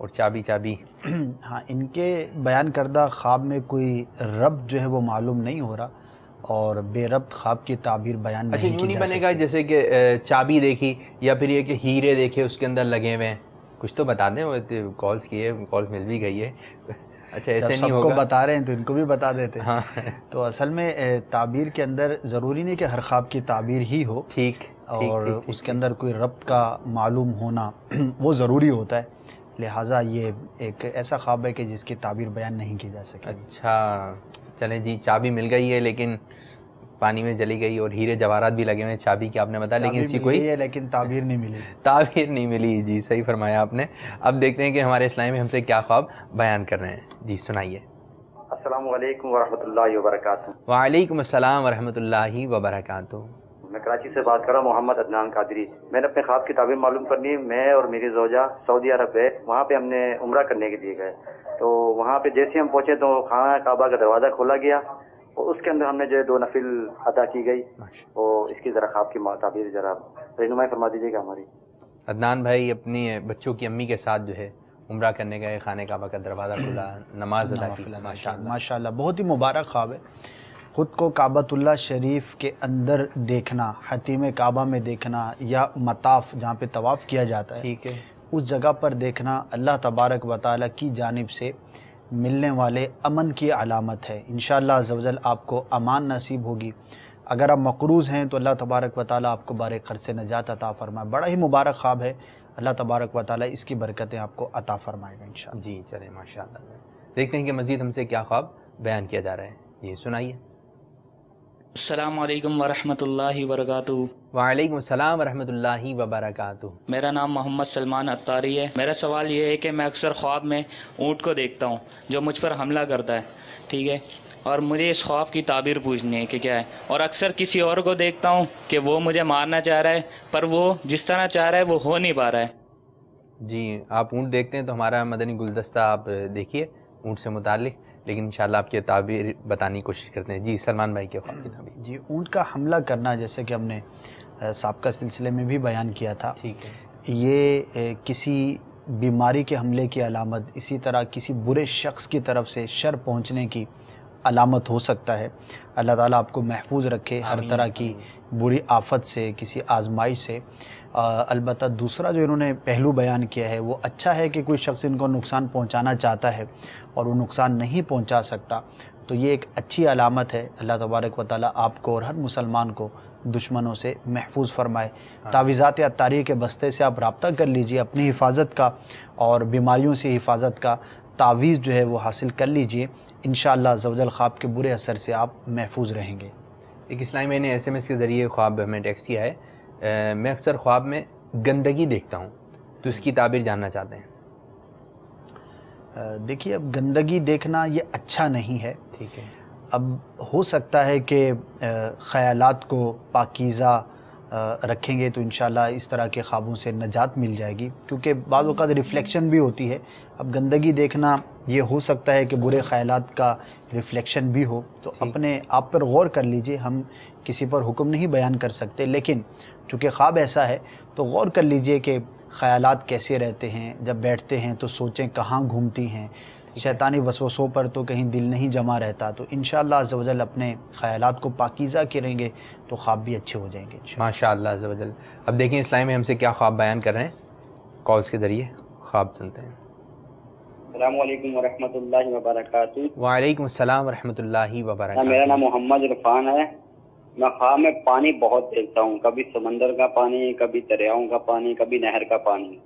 A: और चाबी चाबी
B: हाँ इनके बयान करदा ख्वाब में कोई रब जो है वो मालूम नहीं हो रहा और बेरब ख्वाब की ताबीर बयान अच्छा
A: नहीं, नहीं बनेगा जैसे कि चाबी देखी या फिर ये कि हीरे देखे उसके अंदर लगे हुए हैं कुछ तो बता दें वो कॉल्स किए कॉल्स मिल भी गई है अच्छा ऐसे नहीं होगा बता
B: रहे हैं तो इनको भी बता देते हाँ तो असल में ताबीर के अंदर ज़रूरी नहीं कि हर ख्वाब की ताबीर ही हो ठीक और थीक, थीक, उसके अंदर कोई रब्त का मालूम होना वो ज़रूरी होता है लिहाजा ये एक ऐसा ख्वाब है कि जिसकी ताबीर बयान नहीं
A: की जा सके अच्छा चलें जी चाबी मिल गई है लेकिन पानी में जली गई और हीरे जवाहरात भी लगे हुए हैं चाबी की आपने बताया लेकिन इसकी कोई
B: है लेकिन ताबीर नहीं मिली
A: ताबीर नहीं मिली जी सही फरमाया आपने अब देखते हैं कि हमारे इस्लाई में हमसे क्या ख्वाब बयान कर रहे हैं जी सुनाइए वालेकुम अस्सलाम वरहमतुल्लाहि वबरक मैं कराची से बात कर रहा हूँ मोहम्मद अदनान कादरी मैंने अपने ख्वाब की ताबीर मालूम करनी मैं
B: और मेरी जोजा सऊदी अरब है वहाँ पे हमने उम्र करने के लिए गए तो वहाँ पे जैसे हम पहुँचे तो खाना काबा का दरवाज़ा खोला गया उसके अंदर हमने जो है दो नफिल अदा की गई और इसकी ज़रा खाब की तबीर ज़रा रहनुमाई फरमा दीजिएगा हमारी
A: अदनान भाई अपनी बच्चों की अम्मी के साथ जो है उम्र करने गए खाने काबा का दरवाज़ा खुला नमाज अदा की
B: माशा बहुत ही मुबारक ख्वाब है ख़ुद को काबतुल्ला शरीफ के अंदर देखना हतीम काबा में देखना या मताफ़ जहाँ पे तवाफ़ किया जाता है ठीक है उस जगह पर देखना अल्लाह तबारक व ताली की जानब से मिलने वाले अमन की अलामत है इन शजल आपको अमान नसीब होगी अगर आप मकरूज़ हैं तो अल्लाह तबारक व ताली आपको बार कर से नजात अता फ़रमाए बड़ा ही मुबारक ख्वाब है अल्लाह
A: तबारक व ताली इसकी बरकतें आपको अता फ़रमाएगा इन जी चले माशा देखते हैं कि मज़ीद हमसे क्या ख्वाब बयान किया जा रहा है ये सुनाइए अल्लाम वरहमतुल्लाहि वबरकातु वालेकुम अस्सलाम वरहमतुल्लाहि वबरकातु मेरा नाम मोहम्मद
B: सलमान अत्तारी है मेरा सवाल यह है कि मैं अक्सर ख्वाब में ऊँट को देखता हूँ जो मुझ पर हमला करता है ठीक है और मुझे इस ख्वाब की ताबीर पूछनी है कि क्या है और अक्सर किसी और को देखता हूँ कि वो मुझे मारना चाह रहा है पर वो जिस तरह चाह रहा है वो हो नहीं पा रहा है
A: जी आप ऊँट देखते हैं तो हमारा मदनी गुलदस्ता आप देखिए ऊँट से मुतल लेकिन इंशाल्लाह आपके ताबीर बताने की कोशिश करते हैं जी सलमान भाई के ख्वाब ताबीर
B: जी ऊँट का हमला करना जैसे कि हमने सबका सिलसिले में भी बयान किया था ठीक है ये किसी बीमारी के हमले की अलामत इसी तरह किसी बुरे शख्स की तरफ से शर पहुँचने की अलामत हो सकता है अल्लाह ताला आपको महफूज रखे हर तरह की बुरी आफत से किसी आजमाइश से अलबत् दूसरा जो इन्होंने पहलू बयान किया है वो अच्छा है कि कोई शख्स इनको नुकसान पहुंचाना चाहता है और वो नुकसान नहीं पहुंचा सकता तो ये एक अच्छी अलामत है अल्लाह तबारक व ताली आपको और हर मुसलमान को दुश्मनों से महफूज फरमाए हाँ। तावीज़ात या तारीख के बस्ते से आप रबता कर लीजिए अपनी हिफाजत का और बीमारियों से हिफाजत का तावीज़ जो है वो हासिल कर लीजिए इन शवजल ख्वाब के बुरे असर से आप
A: महफूज रहेंगे एक इस्लामी मैंने एस एम एस के ज़रिए ख्वाब हमें टैक्स किया है मैं अक्सर ख्वाब में गंदगी देखता हूँ तो इसकी ताबीर जानना चाहते हैं
B: देखिए अब गंदगी देखना ये अच्छा नहीं है ठीक है अब हो सकता है कि ख़यालात को पाकिज़ा रखेंगे तो इन इस तरह के ख्वाबों से नजात मिल जाएगी क्योंकि बाद अवत रिफ़्लेक्शन भी होती है अब गंदगी देखना ये हो सकता है कि बुरे ख्याल का रिफ़्लेक्शन भी हो तो अपने आप पर गौर कर लीजिए हम किसी पर हुक्म नहीं बयान कर सकते लेकिन चूँकि ख्वाब ऐसा है तो गौर कर लीजिए कि ख्याल कैसे रहते हैं जब बैठते हैं तो सोचें कहाँ घूमती हैं शैतानी वसवसों पर तो कहीं दिल नहीं जमा रहता तो इन शजल अपने ख्याल को पाकिज़ा करेंगे
A: तो ख्वाब भी अच्छे हो जाएंगे माशा अजल अब देखें इस्लाम में हमसे क्या ख्वाब बयान कर रहे हैं कॉल्स के ज़रिए ख्वाब सुनते हैं
B: वालेकुम वरक
A: वाईक वरहमल अस्सलाम मेरा नाम मोहम्मद
B: इरफान है मैं ख्वाब में पानी बहुत देखता हूँ कभी समंदर का पानी कभी दरियाओं का पानी कभी नहर का पानी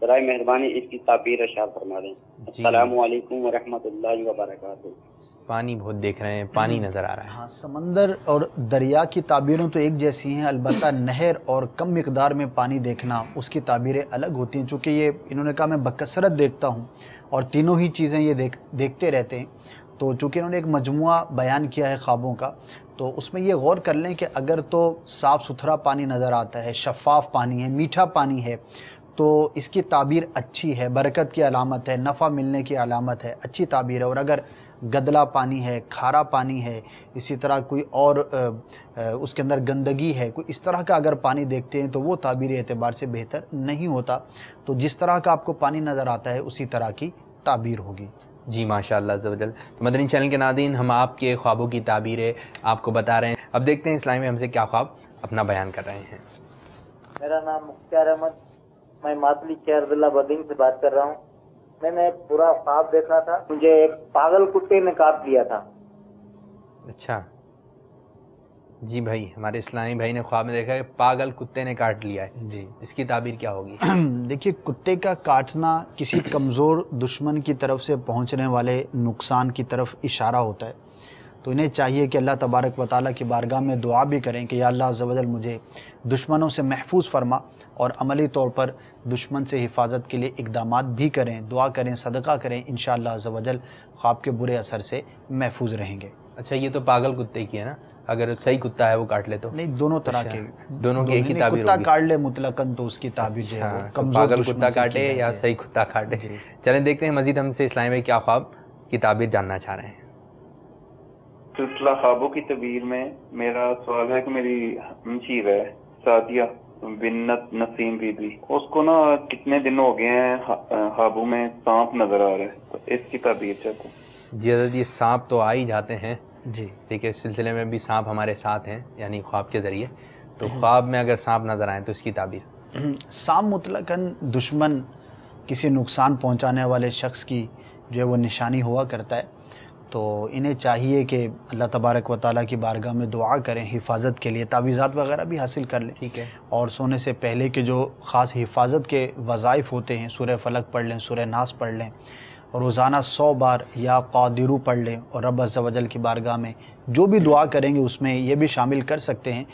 B: बर मेहरबानी इसकी ताबीर अशार फरमा दें अलकुम वरहमल
A: वबरक पानी बहुत देख रहे हैं पानी नज़र आ रहा है हाँ समंदर और दरिया की
B: ताबीरें तो एक जैसी हैं अलबत् नहर और कम मकदार में पानी देखना उसकी ताबीरें अलग होती हैं चूँकि ये इन्होंने कहा मैं बकसरत देखता हूँ और तीनों ही चीज़ें ये देख देखते रहते हैं तो चूँकि इन्होंने एक मजमु बयान किया है ख्वाबों का तो उसमें ये गौर कर लें कि अगर तो साफ़ सुथरा पानी नज़र आता है शफाफ पानी है मीठा पानी है तो इसकी ताबीर अच्छी है बरकत की अलामत है नफ़ा मिलने की अलामत है अच्छी ताबीर है और अगर गदला पानी है खारा पानी है इसी तरह कोई और आ, आ, उसके अंदर गंदगी है कोई इस तरह का अगर पानी देखते हैं तो वो ताबीर एतबार से बेहतर नहीं होता तो जिस तरह का आपको पानी नज़र आता है उसी तरह की ताबीर होगी
A: जी माशा जबरदस्त तो मदनी चैनल के नादिन हम आपके ख्वाबों की ताबीरें आपको बता रहे हैं अब देखते हैं इस्लाम में हमसे क्या ख्वाब अपना बयान कर रहे हैं
B: मेरा नाम मुख्तार अहमद मैं मातली चेयरबिल्ला बदीन से बात कर रहा हूँ मैंने पूरा ख्वाब देखा था मुझे एक पागल कुत्ते ने काट दिया था
A: अच्छा जी भाई हमारे इस्लामी भाई ने ख्वाब में देखा है पागल कुत्ते ने काट लिया है जी इसकी ताबीर क्या होगी
B: देखिए कुत्ते का काटना किसी कमज़ोर दुश्मन की तरफ से पहुंचने वाले नुकसान की तरफ इशारा होता है तो इन्हें चाहिए कि अल्लाह तबारक व ताली की बारगाह में दुआ भी करें कि या अल्लाह जवजल मुझे दुश्मनों से महफूज फरमा और अमली तौर पर दुश्मन से हिफाजत के लिए इकदाम भी करें दुआ करें सदका करें इन शजल ख्वाब के
A: बुरे असर से महफूज रहेंगे अच्छा ये तो पागल कुत्ते की है ना अगर सही कुत्ता है वो काट ले तो नहीं दोनों तरह अच्छा। के दोनों की एक ही ताबीर कुत्ता काट
B: ले मुतलकन तो उसकी ताबीर है अच्छा, तो पागल कुत्ता काटे या
A: सही कुत्ता काटे चलें देखते हैं मजीद हमसे इस्लाम में क्या ख्वाब की ताबीर जानना चाह रहे हैं सिलसिला ख्वाबों की तबीर में मेरा सवाल है कि मेरी हमशीर है सादिया बिन्नत नसीम बीबी उसको ना कितने दिन हो गए हैं ख्वाबों में सांप नजर आ रहे हैं तो इसकी तबीर चाहता जी हजरत ये सांप तो आ ही जाते हैं जी देखिए इस सिलसिले में भी सांप हमारे साथ हैं यानी ख्वाब के ज़रिए तो ख्वाब में अगर सांप नज़र आए तो इसकी
B: ताबीर सांप मुतलकन दुश्मन किसी नुकसान पहुंचाने वाले शख्स की जो है वो निशानी हुआ करता है तो इन्हें चाहिए कि अल्लाह तबारक व ताली की बारगाह में दुआ करें हिफाजत के लिए तावीज़ात वगैरह भी हासिल कर लें ठीक है और सोने से पहले के जो ख़ास हिफाजत के वज़ाइफ होते हैं सुर फलक पढ़ लें सुर नास पढ़ लें रोज़ाना सौ बार या कादिरू पढ़ लें और रब अज़ल की बारगाह में जो भी दुआ करेंगे उसमें ये भी शामिल कर सकते हैं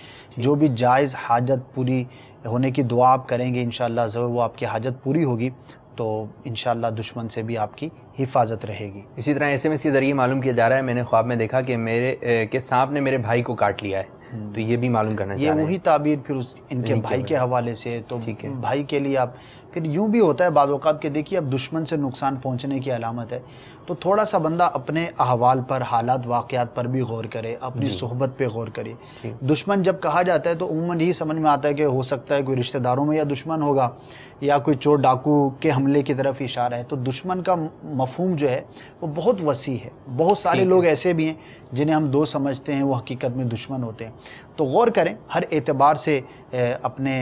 B: जो भी जायज़ हाजत पूरी होने की दुआ आप करेंगे इन जब वो आपकी हाजत पूरी होगी तो इन दुश्मन से भी आपकी हिफाजत रहेगी
A: इसी तरह ऐसे में इसी ज़रिए मालूम किया जा रहा है मैंने ख्वाब में देखा कि मेरे के सांप ने मेरे भाई को काट लिया है तो ये भी मालूम करना ये वही
B: ताबीर फिर उस इनके भाई के हवाले से तो भाई के लिए आप फिर यूँ भी होता है बाद के देखिए अब दुश्मन से नुकसान पहुँचने की अलामत है तो थोड़ा सा बंदा अपने अहवाल पर हालात वाक़ात पर भी गौर करे अपनी सहबत पर गौर करे दुश्मन जब कहा जाता है तो उमूमन यही समझ में आता है कि हो सकता है कोई रिश्तेदारों में या दुश्मन होगा या कोई चोर डाकू के हमले की तरफ इशारा है तो दुश्मन का मफहम जो है वो बहुत वसी है बहुत सारे लोग ऐसे भी हैं जिन्हें हम दो समझते हैं वो हकीकत में दुश्मन होते हैं तो गौर करें हर एतबार से अपने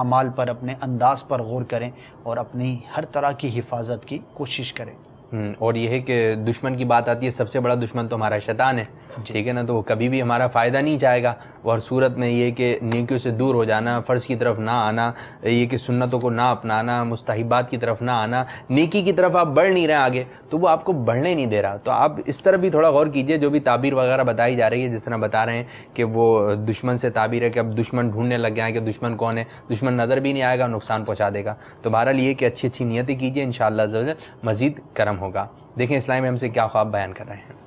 B: आमाल पर अपने अंदाज पर गौर करें और अपनी हर तरह की हिफाजत की कोशिश करें
A: हम्म, और यह है कि दुश्मन की बात आती है सबसे बड़ा दुश्मन तो हमारा शैतान है ठीक है ना तो वो कभी भी हमारा फ़ायदा नहीं चाहेगा और सूरत में ये कि नेकियों से दूर हो जाना फ़र्ज़ की तरफ ना आना ये कि सुन्नतों को ना अपनाना मुस्ताहिबात की तरफ ना आना नेकी की तरफ आप बढ़ नहीं रहे आगे तो वो आपको बढ़ने नहीं दे रहा तो आप इस तरफ भी थोड़ा गौर कीजिए जो भी ताबीर वगैरह बताई जा रही है जिस तरह बता रहे हैं कि वो दुश्मन से ताबीर है कि अब दुश्मन ढूंढने लग गए हैं कि दुश्मन कौन है दुश्मन नज़र भी नहीं आएगा नुकसान पहुँचा देगा तो बहरहाल ये कि अच्छी अच्छी नीयतें कीजिए इन शाला मज़ीद करम होगा देखें इस्लाम हमसे क्या ख्वाब बयान कर रहे हैं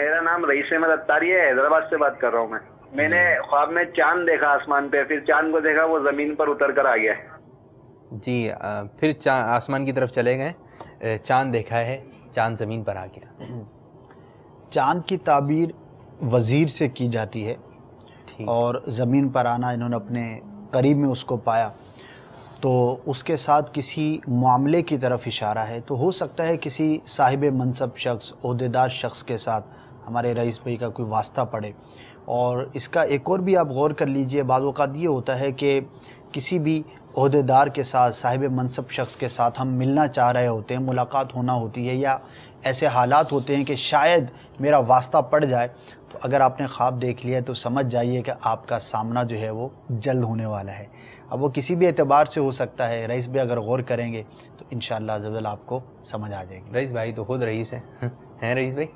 B: मेरा नाम रईस अहमद अत्तारी है हैदराबाद से बात कर रहा हूँ मैं मैंने ख्वाब में चांद देखा आसमान पे फिर चांद को देखा वो ज़मीन
A: पर उतर कर आ गया जी फिर आसमान की तरफ चले गए चांद देखा है चांद ज़मीन पर आ गया चांद की ताबीर
B: वज़ीर से की जाती है और ज़मीन पर आना इन्होंने अपने करीब में उसको पाया तो उसके साथ किसी मामले की तरफ इशारा है तो हो सकता है किसी साहिब मनसब शख्स अहदेदार शख्स के साथ हमारे रईस भाई का कोई वास्ता पड़े और इसका एक और भी आप गौर कर लीजिए बाद ये होता है कि किसी भी अहदेदार के साथ साहिब मनसब शख्स के साथ हम मिलना चाह रहे होते हैं मुलाकात होना होती है या ऐसे हालात होते हैं कि शायद मेरा वास्ता पड़ जाए तो अगर आपने ख्वाब देख लिया है तो समझ जाइए कि आपका सामना जो है वो जल्द होने वाला है अब वो किसी भी एतबार से हो सकता है रईस भी अगर गौर करेंगे तो इन शजल आपको समझ आ
A: जाएगी रईस भाई तो खुद रईस है हैं रईस भाई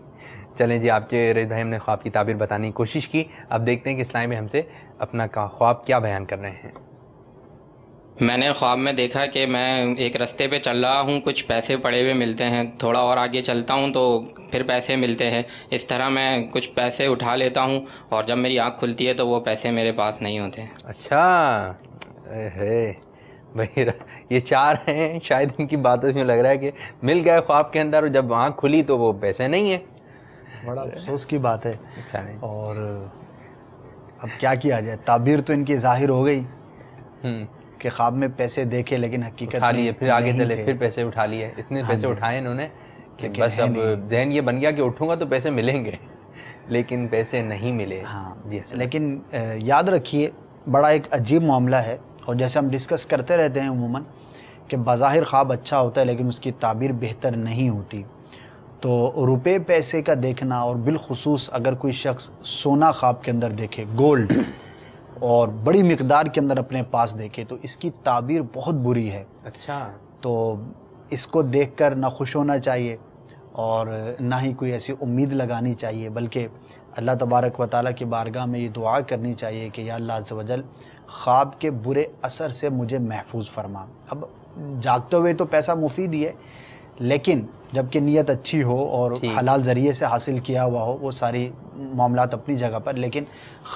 A: चलें जी आपके रईस भाई हमने ख्वाब की ताबीर बताने की कोशिश की अब देखते हैं कि इस्लाम में हमसे अपना ख्वाब क्या बयान कर रहे हैं मैंने ख्वाब में देखा कि मैं एक रास्ते पे चल रहा हूँ कुछ पैसे पड़े हुए मिलते हैं थोड़ा और आगे चलता हूँ तो फिर पैसे मिलते हैं इस तरह मैं कुछ पैसे उठा लेता हूँ और जब मेरी आँख खुलती है तो वो पैसे मेरे पास नहीं होते अच्छा अरे भाई ये चार हैं शायद इनकी बातों से लग रहा है कि मिल गए ख्वाब के अंदर और जब आँख खुली तो वो पैसे नहीं है
B: बड़ा अफसोस की बात है अच्छा और अब क्या किया जाए ताबीर तो इनकी जाहिर हो गई हम्म। के ख्वाब में पैसे देखे लेकिन हकीकत उठा लिए फिर आगे चले फिर
A: पैसे उठा लिए इतने हाँ पैसे उठाए इन्होंने कि बस अब जहन ये बन गया कि उठूंगा तो पैसे मिलेंगे लेकिन पैसे नहीं मिले हाँ जी
B: लेकिन याद रखिए बड़ा एक अजीब मामला है और जैसे हम डिस्कस करते रहते हैं उमूमन कि बाहिर ख्वाब अच्छा होता है लेकिन उसकी ताबीर बेहतर नहीं होती तो रुपए पैसे का देखना और बिलखसूस अगर कोई शख्स सोना ख्वाब के अंदर देखे गोल्ड और बड़ी मकदार के अंदर अपने पास देखे तो इसकी ताबीर बहुत बुरी है अच्छा तो इसको देख कर ना खुश होना चाहिए और ना ही कोई ऐसी उम्मीद लगानी चाहिए बल्कि अल्लाह तबारक व ताली की बारगाह में ये दुआ करनी चाहिए कि या अल्लाह वजल ख्वाब के बुरे असर से मुझे महफूज फरमा अब जागते हुए तो पैसा मुफीद ही है लेकिन जबकि नीयत अच्छी हो और हलाल ज़रिए से हासिल किया हुआ हो वो सारी मामला अपनी जगह पर लेकिन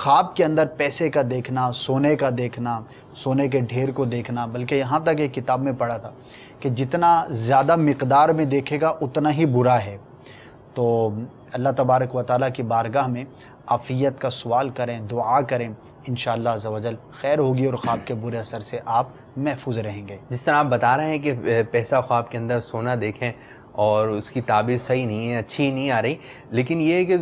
B: ख्वाब के अंदर पैसे का देखना सोने का देखना सोने के ढेर को देखना बल्कि यहाँ तक एक किताब में पढ़ा था कि जितना ज़्यादा मकदार में देखेगा उतना ही बुरा है तो अल्लाह तबारक व ताली की बारगाह में आफ़ियत का सवाल करें दुआ करें इन शजल खैर होगी और ख्वाब के बुरे असर से आप महफूज रहेंगे
A: जिस तरह आप बता रहे हैं कि पैसा ख्वाब के अंदर सोना देखें और उसकी ताबीर सही नहीं है अच्छी नहीं आ रही लेकिन ये कि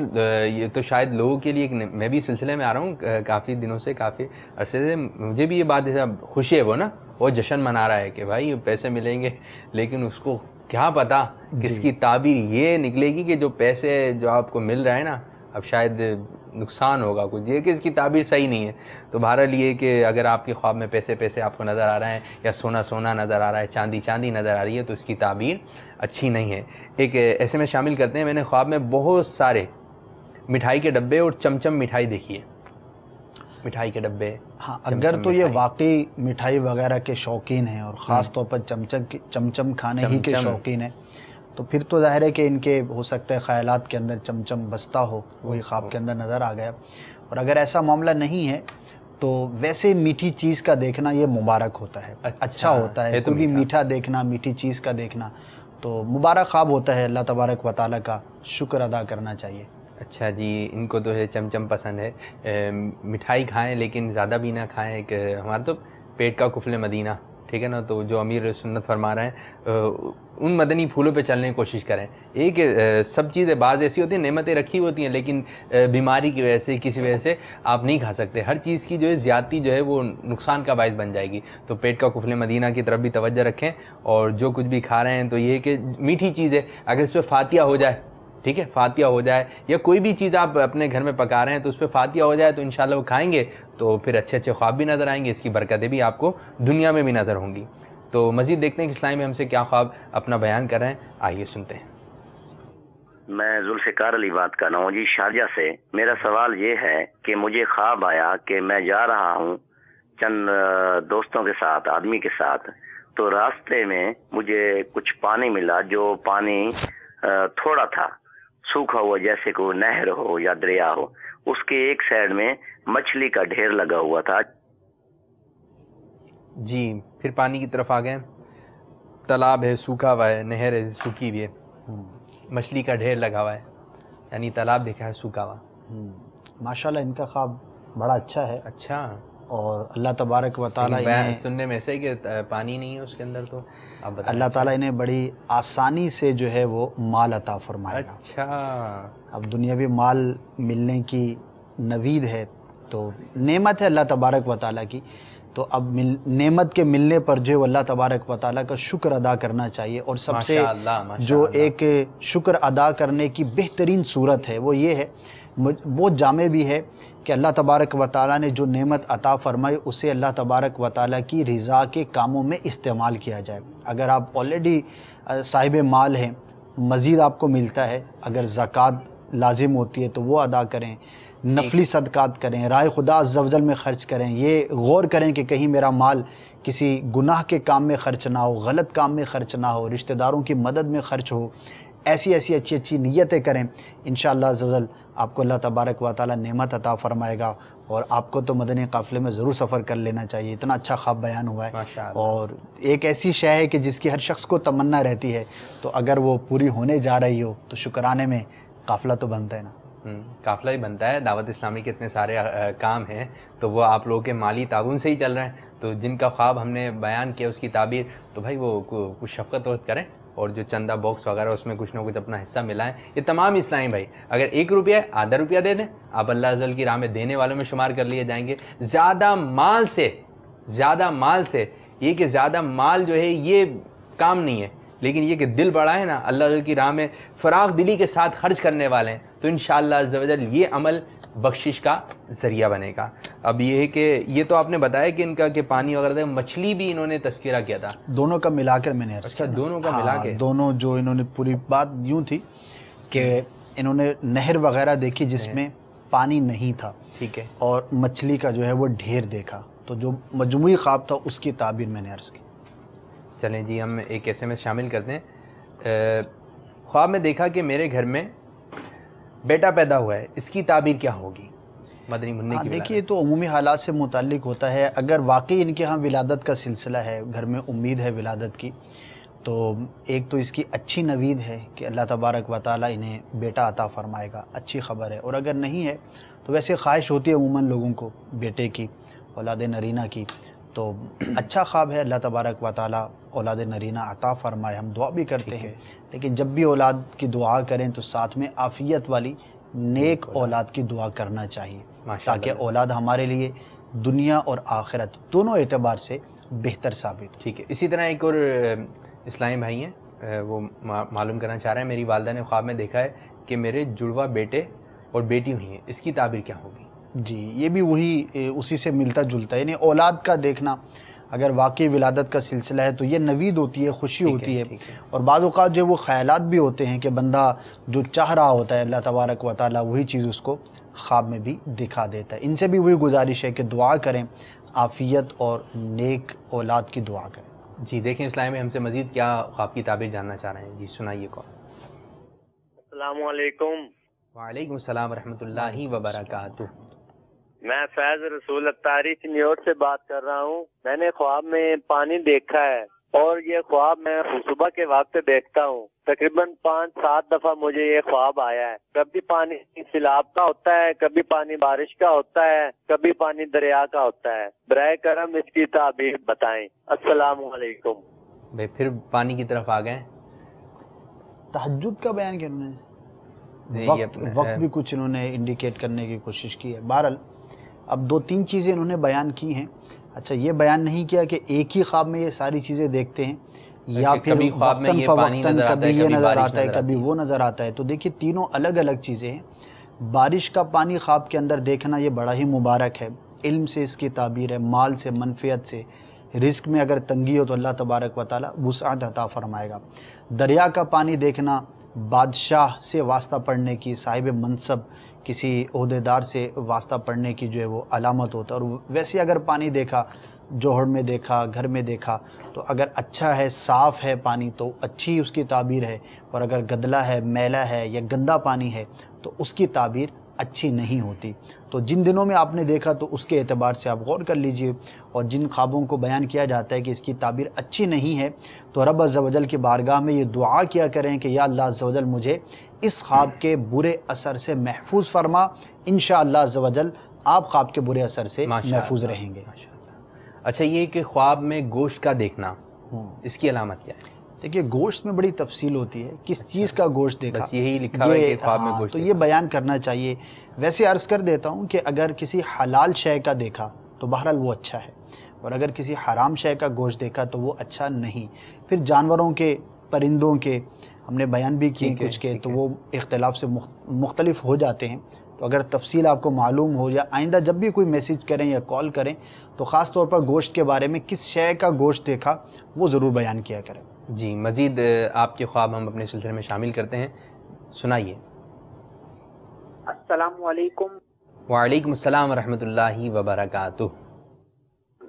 A: ये तो शायद लोगों के लिए मैं भी सिलसिले में आ रहा हूँ काफ़ी दिनों से काफ़ी अरसे से मुझे भी ये बात खुशी है वो ना वो जश्न मना रहा है कि भाई पैसे मिलेंगे लेकिन उसको क्या पता किसकी ताबीर ये निकलेगी कि जो पैसे जो आपको मिल रहा है ना अब शायद नुकसान होगा कुछ ये कि इसकी ताबीर सही नहीं है तो बहरहाल ये कि अगर आपके ख्वाब में पैसे पैसे आपको नज़र आ रहे हैं या सोना सोना नज़र आ रहा है चांदी चांदी नज़र आ रही है तो इसकी ताबीर अच्छी नहीं है एक ऐसे में शामिल करते हैं मैंने ख्वाब में बहुत सारे मिठाई के डब्बे और चमचम मिठाई देखी है मिठाई के डब्बे हाँ अगर तो ये
B: वाकई मिठाई वगैरह के शौकीन हैं और हम्म। ख़ास तौर पर चमचम चमचम खाने ही के शौकीन हैं तो फिर तो जाहिर है कि इनके हो सकता है ख्याल के अंदर चमचम बसता हो वही ख्वाब के अंदर नज़र आ गया और अगर ऐसा मामला नहीं है तो वैसे मीठी चीज़ का देखना ये मुबारक होता है अच्छा, अच्छा होता है क्योंकि तो मीठा देखना मीठी चीज़ का देखना तो मुबारक ख्वाब होता है अल्लाह तबारक व ताली का शुक्र अदा करना चाहिए
A: अच्छा जी इनको तो है चमचम पसंद है ए, मिठाई खाएं लेकिन ज़्यादा भी ना खाएं एक हमारा तो पेट का कुफल मदीना ठीक है ना तो जो अमीर सुन्नत फरमा रहे हैं उन मदनी फूलों पे चलने की कोशिश करें एक सब चीज़ें बाज़ ऐसी होती हैं नेमतें रखी होती हैं लेकिन बीमारी की वजह से किसी वजह से आप नहीं खा सकते हर चीज़ की जो है ज़्यादती जो है वो नुकसान का बायस बन जाएगी तो पेट का कुफले मदीना की तरफ भी तवज्जो रखें और जो कुछ भी खा रहे हैं तो ये कि मीठी चीज़ है अगर इस पर फातिया हो जाए ठीक है फातिया हो जाए या कोई भी चीज़ आप अपने घर में पका रहे हैं तो उस पर फातिया हो जाए तो इन वो खाएंगे तो फिर अच्छे अच्छे ख्वाब भी नज़र आएंगे इसकी बरकतें भी आपको दुनिया में भी नज़र होंगी तो मज़ीद देखते हैं कि इस्लाम में हमसे क्या ख्वाब अपना बयान कर रहे हैं आइए सुनते हैं मैं जुल्फ़िकार अली बात कर रहा हूँ जी शारजा से मेरा सवाल ये है कि मुझे ख्वाब आया कि मैं जा रहा हूँ चंद दोस्तों के साथ आदमी के साथ तो रास्ते में मुझे कुछ पानी मिला जो पानी थोड़ा था सूखा हुआ जैसे को नहर हो या दरिया हो उसके एक साइड में मछली का ढेर लगा हुआ था जी फिर पानी की तरफ आ गए तालाब है सूखा हुआ है नहर है सूखी हुई है मछली का ढेर लगा हुआ है यानी तालाब देखा है सूखा हुआ हम्म,
B: माशाल्लाह इनका ख्वाब बड़ा अच्छा है अच्छा और अल्लाह तबारक व ताली
A: सुनने में ऐसा ही कि पानी नहीं है उसके अंदर तो अल्लाह ताला इन्हें
B: बड़ी आसानी से जो है वो माल अता फरमाएगा
A: अच्छा
B: अब भी माल मिलने की नवीद है तो नेमत है अल्लाह तबारक व ताली की तो अब मिल नेमत के मिलने पर जो अल्लाह तबारक व ताली का शुक्र अदा करना चाहिए और सबसे जो एक शुक्र अदा करने की बेहतरीन सूरत है वो ये है वो जामे भी है कि अल्लाह तबारक व ताली ने जो नेमत अता फ़रमाई उसे अल्लाह तबारक व ताली की रज़ा के कामों में इस्तेमाल किया जाए अगर आप ऑलरेडी साहिब माल हैं मज़ीद आपको मिलता है अगर ज़क़़त लाजिम होती है तो वो अदा करें नफली सदक़ात करें राय खुदा जफजल में ख़र्च करें ये गौर करें कि कहीं मेरा माल किसी गुनाह के काम में ख़र्च ना हो गलत काम में ख़र्च ना हो रिश्तेदारों की मदद में ख़र्च हो ऐसी ऐसी अच्छी अच्छी नीयतें करें इन शजल आपको अल्लाह तबारक व ताली नमत अता फ़रमाएगा और आपको तो मदनी काफ़िले में ज़रूर सफ़र कर लेना चाहिए इतना अच्छा ख्वाब बयान हुआ है और एक ऐसी शह है कि जिसकी हर शख्स को तमन्ना रहती है तो अगर वो पूरी होने जा रही हो तो शुक्राने में काफ़िला तो बनता है ना
A: हम्म, काफ़िला ही बनता है दावत इस्लामी के इतने सारे काम हैं तो वो आप लोगों के माली ताबन से ही चल रहे हैं तो जिनका ख्वाब हमने बयान किया उसकी ताबीर तो भाई वो कुछ शफकत वक्त करें और जो चंदा बॉक्स वगैरह उसमें कुछ ना कुछ अपना हिस्सा मिलाएं ये तमाम इस्लाई भाई अगर एक रुपया आधा रुपया दे दें आप अल्लाह की राह में देने वालों में शुमार कर लिए जाएंगे ज़्यादा माल से ज़्यादा माल से ये कि ज़्यादा माल जो है ये काम नहीं है लेकिन ये कि दिल बड़ा है ना अल्लाह की राह में फ़राग दिली के साथ खर्च करने वाले हैं तो इन शाला ये अमल बख्शिश का ज़रिया बनेगा अब ये है कि ये तो आपने बताया कि इनका कि पानी वगैरह मछली भी इन्होंने तस्करा किया था
B: दोनों का मिलाकर मैंने अच्छा दोनों का हाँ, मिला के दोनों जो इन्होंने पूरी बात यूँ थी कि इन्होंने नहर वगैरह देखी जिसमें पानी नहीं था ठीक है और मछली का जो है वो ढेर देखा तो जो मजमू ख्वाब था उसकी
A: ताबीर मैंने अर्ज़ की चलें जी हम एक ऐसे में शामिल करते हैं ख्वाब में देखा कि मेरे घर में बेटा पैदा हुआ है इसकी ताबीर क्या होगी मदनी मुन्ने हाँ, की देखिए तो
B: अमूमी हालात से मुतक होता है अगर वाकई इनके यहाँ विलादत का सिलसिला है घर में उम्मीद है विलादत की तो एक तो इसकी अच्छी नवीद है कि अल्लाह तबारक व ताली इन्हें बेटा अता फ़रमाएगा अच्छी खबर है और अगर नहीं है तो वैसे ख्वाहिश होती है अमूमन लोगों को बेटे की औलाद नरीना की तो अच्छा ख्वाब है अल्लाह तबारक व ताली औलाद नरीना अता फरमाए हम दुआ भी करते हैं लेकिन जब भी औलाद की दुआ करें तो साथ में आफ़ियत वाली नेक औलाद की दुआ करना चाहिए ताकि औलाद हमारे लिए दुनिया और आखिरत दोनों एतबार से
A: बेहतर साबित ठीक है इसी तरह एक और इस्लामी भाई हैं वो मा, मालूम करना चाह रहे हैं मेरी वालदा ने ख्वाब में देखा है कि मेरे जुड़वा बेटे और बेटी हुई हैं इसकी ताबीर क्या होगी जी ये भी वही उसी से मिलता जुलता है यानी औलाद का देखना अगर
B: वाकई विलादत का सिलसिला है तो ये नवीद होती है खुशी होती है, है और बाज़ात जो वो ख्याल भी होते हैं कि बंदा जो चाह रहा होता है अल्लाह तबारक व ताली वही चीज़ उसको ख्वाब में भी दिखा देता है इनसे भी वही गुजारिश है कि दुआ करें आफ़ियत और नेक
A: औलाद की दुआ करें जी देखें इस्लाम में हमसे मज़ीद क्या ख्वाब की ताबीर जानना चाह रहे हैं जी सुनाइए कौन अलकुम वालेकुम वालेकुम सलाम वर्का
B: मैं फैज रसूल अतारी चिन्हौट से बात कर रहा हूँ मैंने ख्वाब में पानी देखा है और ये ख्वाब मैं सुबह के वक्त देखता हूँ तकरीबन पाँच सात दफा मुझे ये ख्वाब आया है कभी पानी सैलाब का होता है कभी पानी बारिश का होता है कभी पानी दरिया का होता है बर करम इसकी ताबीर बताए असलाम भाई
A: फिर पानी की तरफ आ गए
B: का बयान क्या उन्होंने
A: वक्त, वक्त भी
B: कुछ इन्होंने इंडिकेट करने की कोशिश की है बहरल अब दो तीन चीज़ें इन्होंने बयान की हैं अच्छा ये बयान नहीं किया कि एक ही ख्वाब में ये सारी चीज़ें देखते हैं अच्छा, या फिर कभी ख्वाब में ये पानी नजर आता है कभी नज़र आता है कभी वो नज़र आता है तो देखिए तीनों अलग अलग चीज़ें हैं बारिश का पानी ख्वाब के अंदर देखना ये बड़ा ही मुबारक है इल्म से इसकी ताबीर है माल से मनफियत से रिस्क में अगर तंगी हो तो अल्लाह तबारक वाली वसात अता फ़रमाएगा दरिया का पानी देखना बादशाह से वास्ता पढ़ने की साहिब मनसब किसी अहदेदार से वास्ता पढ़ने की जो है वो अलामत होता है और वैसे अगर पानी देखा जोहड़ में देखा घर में देखा तो अगर अच्छा है साफ़ है पानी तो अच्छी उसकी ताबीर है और अगर गदला है मैला है या गंदा पानी है तो उसकी ताबीर अच्छी नहीं होती तो जिन दिनों में आपने देखा तो उसके एतबार से आप गौर कर लीजिए और जिन ख्वाबों को बयान किया जाता है कि इसकी ताबीर अच्छी नहीं है तो रब अज़ल की बारगाह में ये दुआ किया करें कि या अल्लाह मुझे इस ख्वाब के बुरे असर से महफूज फरमा इन
A: शजल आप ख्वाब के बुरे असर से महफूज रहेंगे अच्छा ये कि ख्वाब में गोश्त का देखना हम्म। इसकी अलामत क्या है देखिए गोश्त में बड़ी तफसील होती है किस
B: अच्छा, चीज़ का गोश्त देखा बस यही लिखा ये, है हाँ, में गोश्त तो ये बयान करना चाहिए वैसे अर्ज़ कर देता हूँ कि अगर किसी हलाल शय का देखा तो बहरहाल वो अच्छा है और अगर किसी हराम शय का गोश्त देखा तो वो अच्छा नहीं फिर जानवरों के परिंदों के हमने बयान भी किए कुछ के तो वो इख्तलाफ से मुख्तलिफ हो जाते हैं तो अगर तफसील आपको मालूम हो या आइंदा जब भी कोई मैसेज करें या कॉल करें तो ख़ास तौर पर गोश्त के बारे में किस शय का गोश्त देखा वो ज़रूर बयान किया करें
A: जी मज़ीद आपके ख्वाब हम अपने सिलसिले में शामिल करते हैं सुनाइए वालेकुम अस्सलाम रहमतुल्लाहि व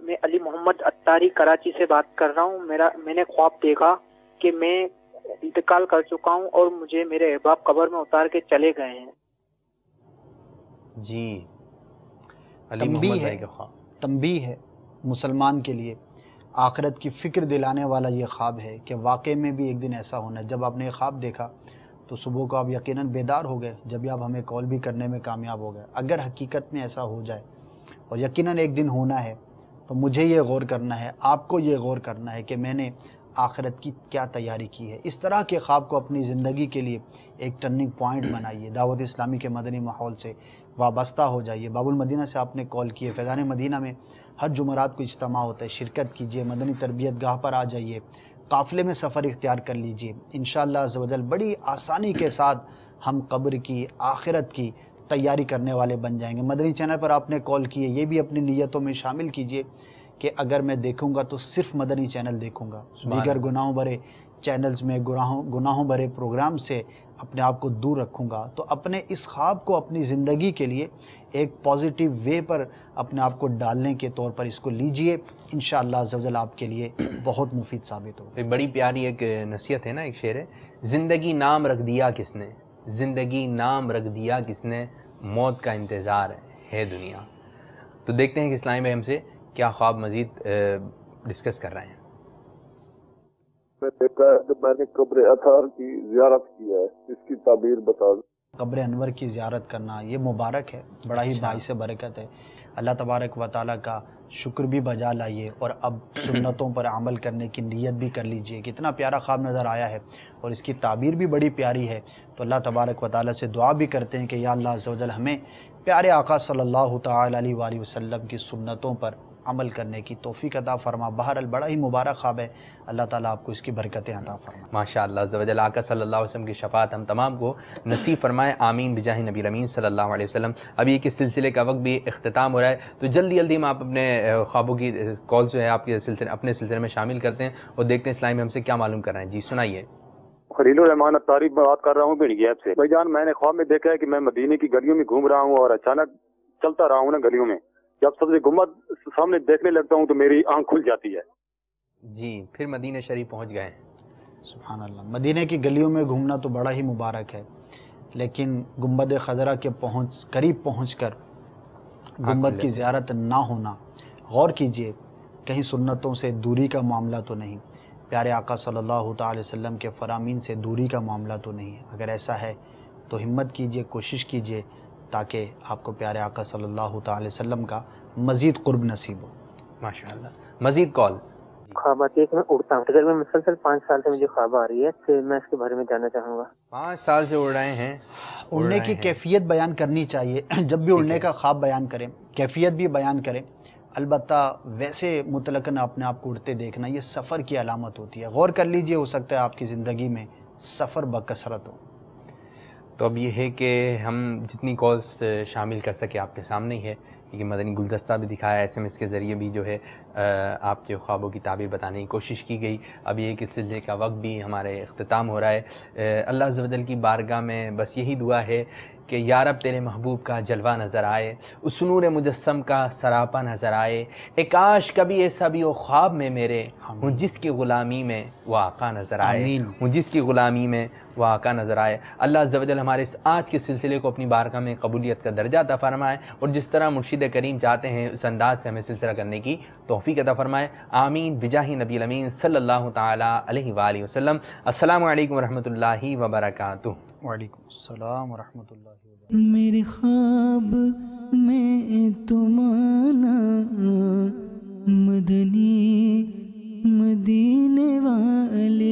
B: मैं अली मोहम्मद अत्तारी कराची से बात कर रहा हूँ मेरा मैंने ख्वाब देखा कि मैं इंतकाल कर चुका हूँ और मुझे मेरे अहबाब कबर में उतार के चले गए हैं
A: जी अली
B: तंबी है है मुसलमान के लिए आखरत की फ़िक्र दिलाने वाला ये ख्वाब है कि वाक़ई में भी एक दिन ऐसा होना है जब आपने ये ख्वाब देखा तो सुबह को आप यकीनन बेदार हो गए जब भी आप हमें कॉल भी करने में कामयाब हो गए अगर हकीकत में ऐसा हो जाए और यकीनन एक दिन होना है तो मुझे ये गौर करना है आपको ये गौर करना है कि मैंने आखिरत की क्या तैयारी की है इस तरह के ख्वाब को अपनी ज़िंदगी के लिए एक टर्निंग पॉइंट बनाइए दावत इस्लामी के मदनी माहौल से वाबस्ता हो जाइए बाबुल मदीना से आपने कॉल किए फैज़ान मदीना में हर जुमरात को इज्तम होता है शिरकत कीजिए मदनी तरबियत गाह पर आ जाइए काफ़िले में सफ़र इख्तियार कर लीजिए इन शजल बड़ी आसानी के साथ हम कब्र की आखिरत की तैयारी करने वाले बन जाएंगे मदनी चैनल पर आपने कॉल किए ये भी अपनी नीयतों में शामिल कीजिए कि अगर मैं देखूँगा तो सिर्फ मदनी चैनल देखूँगा दीगर गुनाहों भरे चैनल्स में गुनाहों गुनाहों भरे प्रोग्राम से अपने आप को दूर रखूँगा तो अपने इस ख्वाब को अपनी ज़िंदगी के लिए एक पॉजिटिव वे पर अपने आप को डालने के तौर पर इसको लीजिए इन शजल आपके लिए बहुत मुफीद साबित
A: हो बड़ी प्यारी एक नसीहत है ना एक शेर है ज़िंदगी नाम रख दिया किसने ज़िंदगी नाम रख दिया किसने मौत का इंतज़ार है दुनिया तो देखते हैं कि इस्लाम भाई हमसे क्या ख्वाब मज़ीद डिस्कस कर रहे हैं
B: देखा है तो मैंने कब्र अथार की जियारत की है इसकी ताबीर बता दो कब्र अनवर की जियारत करना ये मुबारक है बड़ा ही अच्छा। भाई से बरकत है अल्लाह तबारक व ताल का शुक्र भी बजा लाइए और अब सुन्नतों पर अमल करने की नीयत भी कर लीजिए कितना प्यारा ख्वाब नज़र आया है और इसकी ताबीर भी बड़ी प्यारी है तो अल्लाह तबारक व ताली से दुआ भी करते हैं कि या अल्लाह हमें प्यारे आका सल्लल्लाहु अलैहि वसल्लम की सुन्नतों पर अमल करने की तोफ़ी अदा फ़रमा बहरअल बड़ा ही मुबारक ख्वाब है अल्लाह ताला आपको इसकी बरकतें अदा
A: फ़रमा माशा अल्लाह आका सल्लल्लाहु अलैहि वसल्लम की शफात हम तमाम को नसीब फरमाए आमीन बिजाह नबी रमीन सल्लल्लाहु अलैहि वसल्लम अभी किस सिलसिले का वक्त भी अख्ताम हो रहा है तो जल्दी जल्दी हम आप अपने ख्वाबों की कॉल जो है आपके सिलसिले अपने सिलसिले में शामिल करते हैं और देखते हैं इस्लाम में हमसे क्या मालूम कर रहे हैं जी सुनाइए
B: खलील रहमान तारीफ में बात कर रहा हूँ ऐप से भाई जान मैंने ख्वाब में देखा है कि मैं मदीने की गलियों में घूम रहा हूँ और अचानक चलता रहा हूँ ना गलियों में जब सब्ज गुम्बद सामने देखने लगता हूँ तो मेरी आंख खुल जाती है
A: जी फिर मदीना शरीफ पहुँच गए सुबहान अल्लाह मदीने
B: की गलियों में घूमना तो बड़ा ही मुबारक है लेकिन गुम्बद खजरा के पहुँच करीब पहुँच कर गुम्बद की ज्यारत ना होना गौर कीजिए कहीं सुन्नतों से दूरी का मामला तो नहीं प्यारे आका सल्लल्लाहु अलैहि वसल्लम के फ़रामीन से दूरी का मामला तो नहीं अगर ऐसा है तो हिम्मत कीजिए कोशिश कीजिए ताकि आपको प्यारे आका सल्लल्लाहु अलैहि वसल्लम का मज़ीद कुर्ब नसीब हो माशाल्लाह
A: मज़ीद कॉल ख्वाबात एक मैं उड़ता हूँ अगर मैं मुसलसल पाँच साल से मुझे ख्वाब आ रही है तो मैं इसके बारे में जानना चाहूँगा पाँच साल से उड़ रहे हैं
B: उड़ने की कैफियत बयान करनी चाहिए जब भी उड़ने का ख्वाब बयान करें कैफियत भी बयान करें अलबत् वैसे मुतलकन अपने आप को उड़ते देखना ये सफ़र की अलामत होती है गौर कर लीजिए हो सकता है आपकी ज़िंदगी में सफ़र बकसरत
A: हो तो अब ये है कि हम जितनी कॉल्स शामिल कर सके आपके सामने ही है क्योंकि मदनी गुलदस्ता भी दिखाया एस एम एस के ज़रिए भी जो है आपके ख्वाबों की ताबीर बताने की कोशिश की गई अब ये कि सिलसिले का वक्त भी हमारे अख्ताम हो रहा है अल्लाह जबल की बारगाह में बस यही दुआ है कि यारब तेरे महबूब का जलवा नज़र आए उस नूर मुजस्म का सरापा नज़र आए एक आश कभी ऐसा भी वो ख्वाब में मेरे हूँ जिसकी ग़ुलामी में वो आका नज़र आए हूँ जिसकी ग़ुलामी में वो आका नज़र आए अल्लाह जवजल हमारे इस आज के सिलसिले को अपनी बारगाह में कबूलियत का दर्जा अदा फरमाए और जिस तरह मुर्शिद करीम चाहते हैं उस अंदाज से हमें सिलसिला करने की तोहफ़ी अता फरमाए आमीन बिजाही नबी अमीन सल्ला वसम अल्लाम वरहमल वबरकू वालेकुम वरहमतुल्लाहि मेरे ख्वाब में तुमाना मदनी मदीने वाले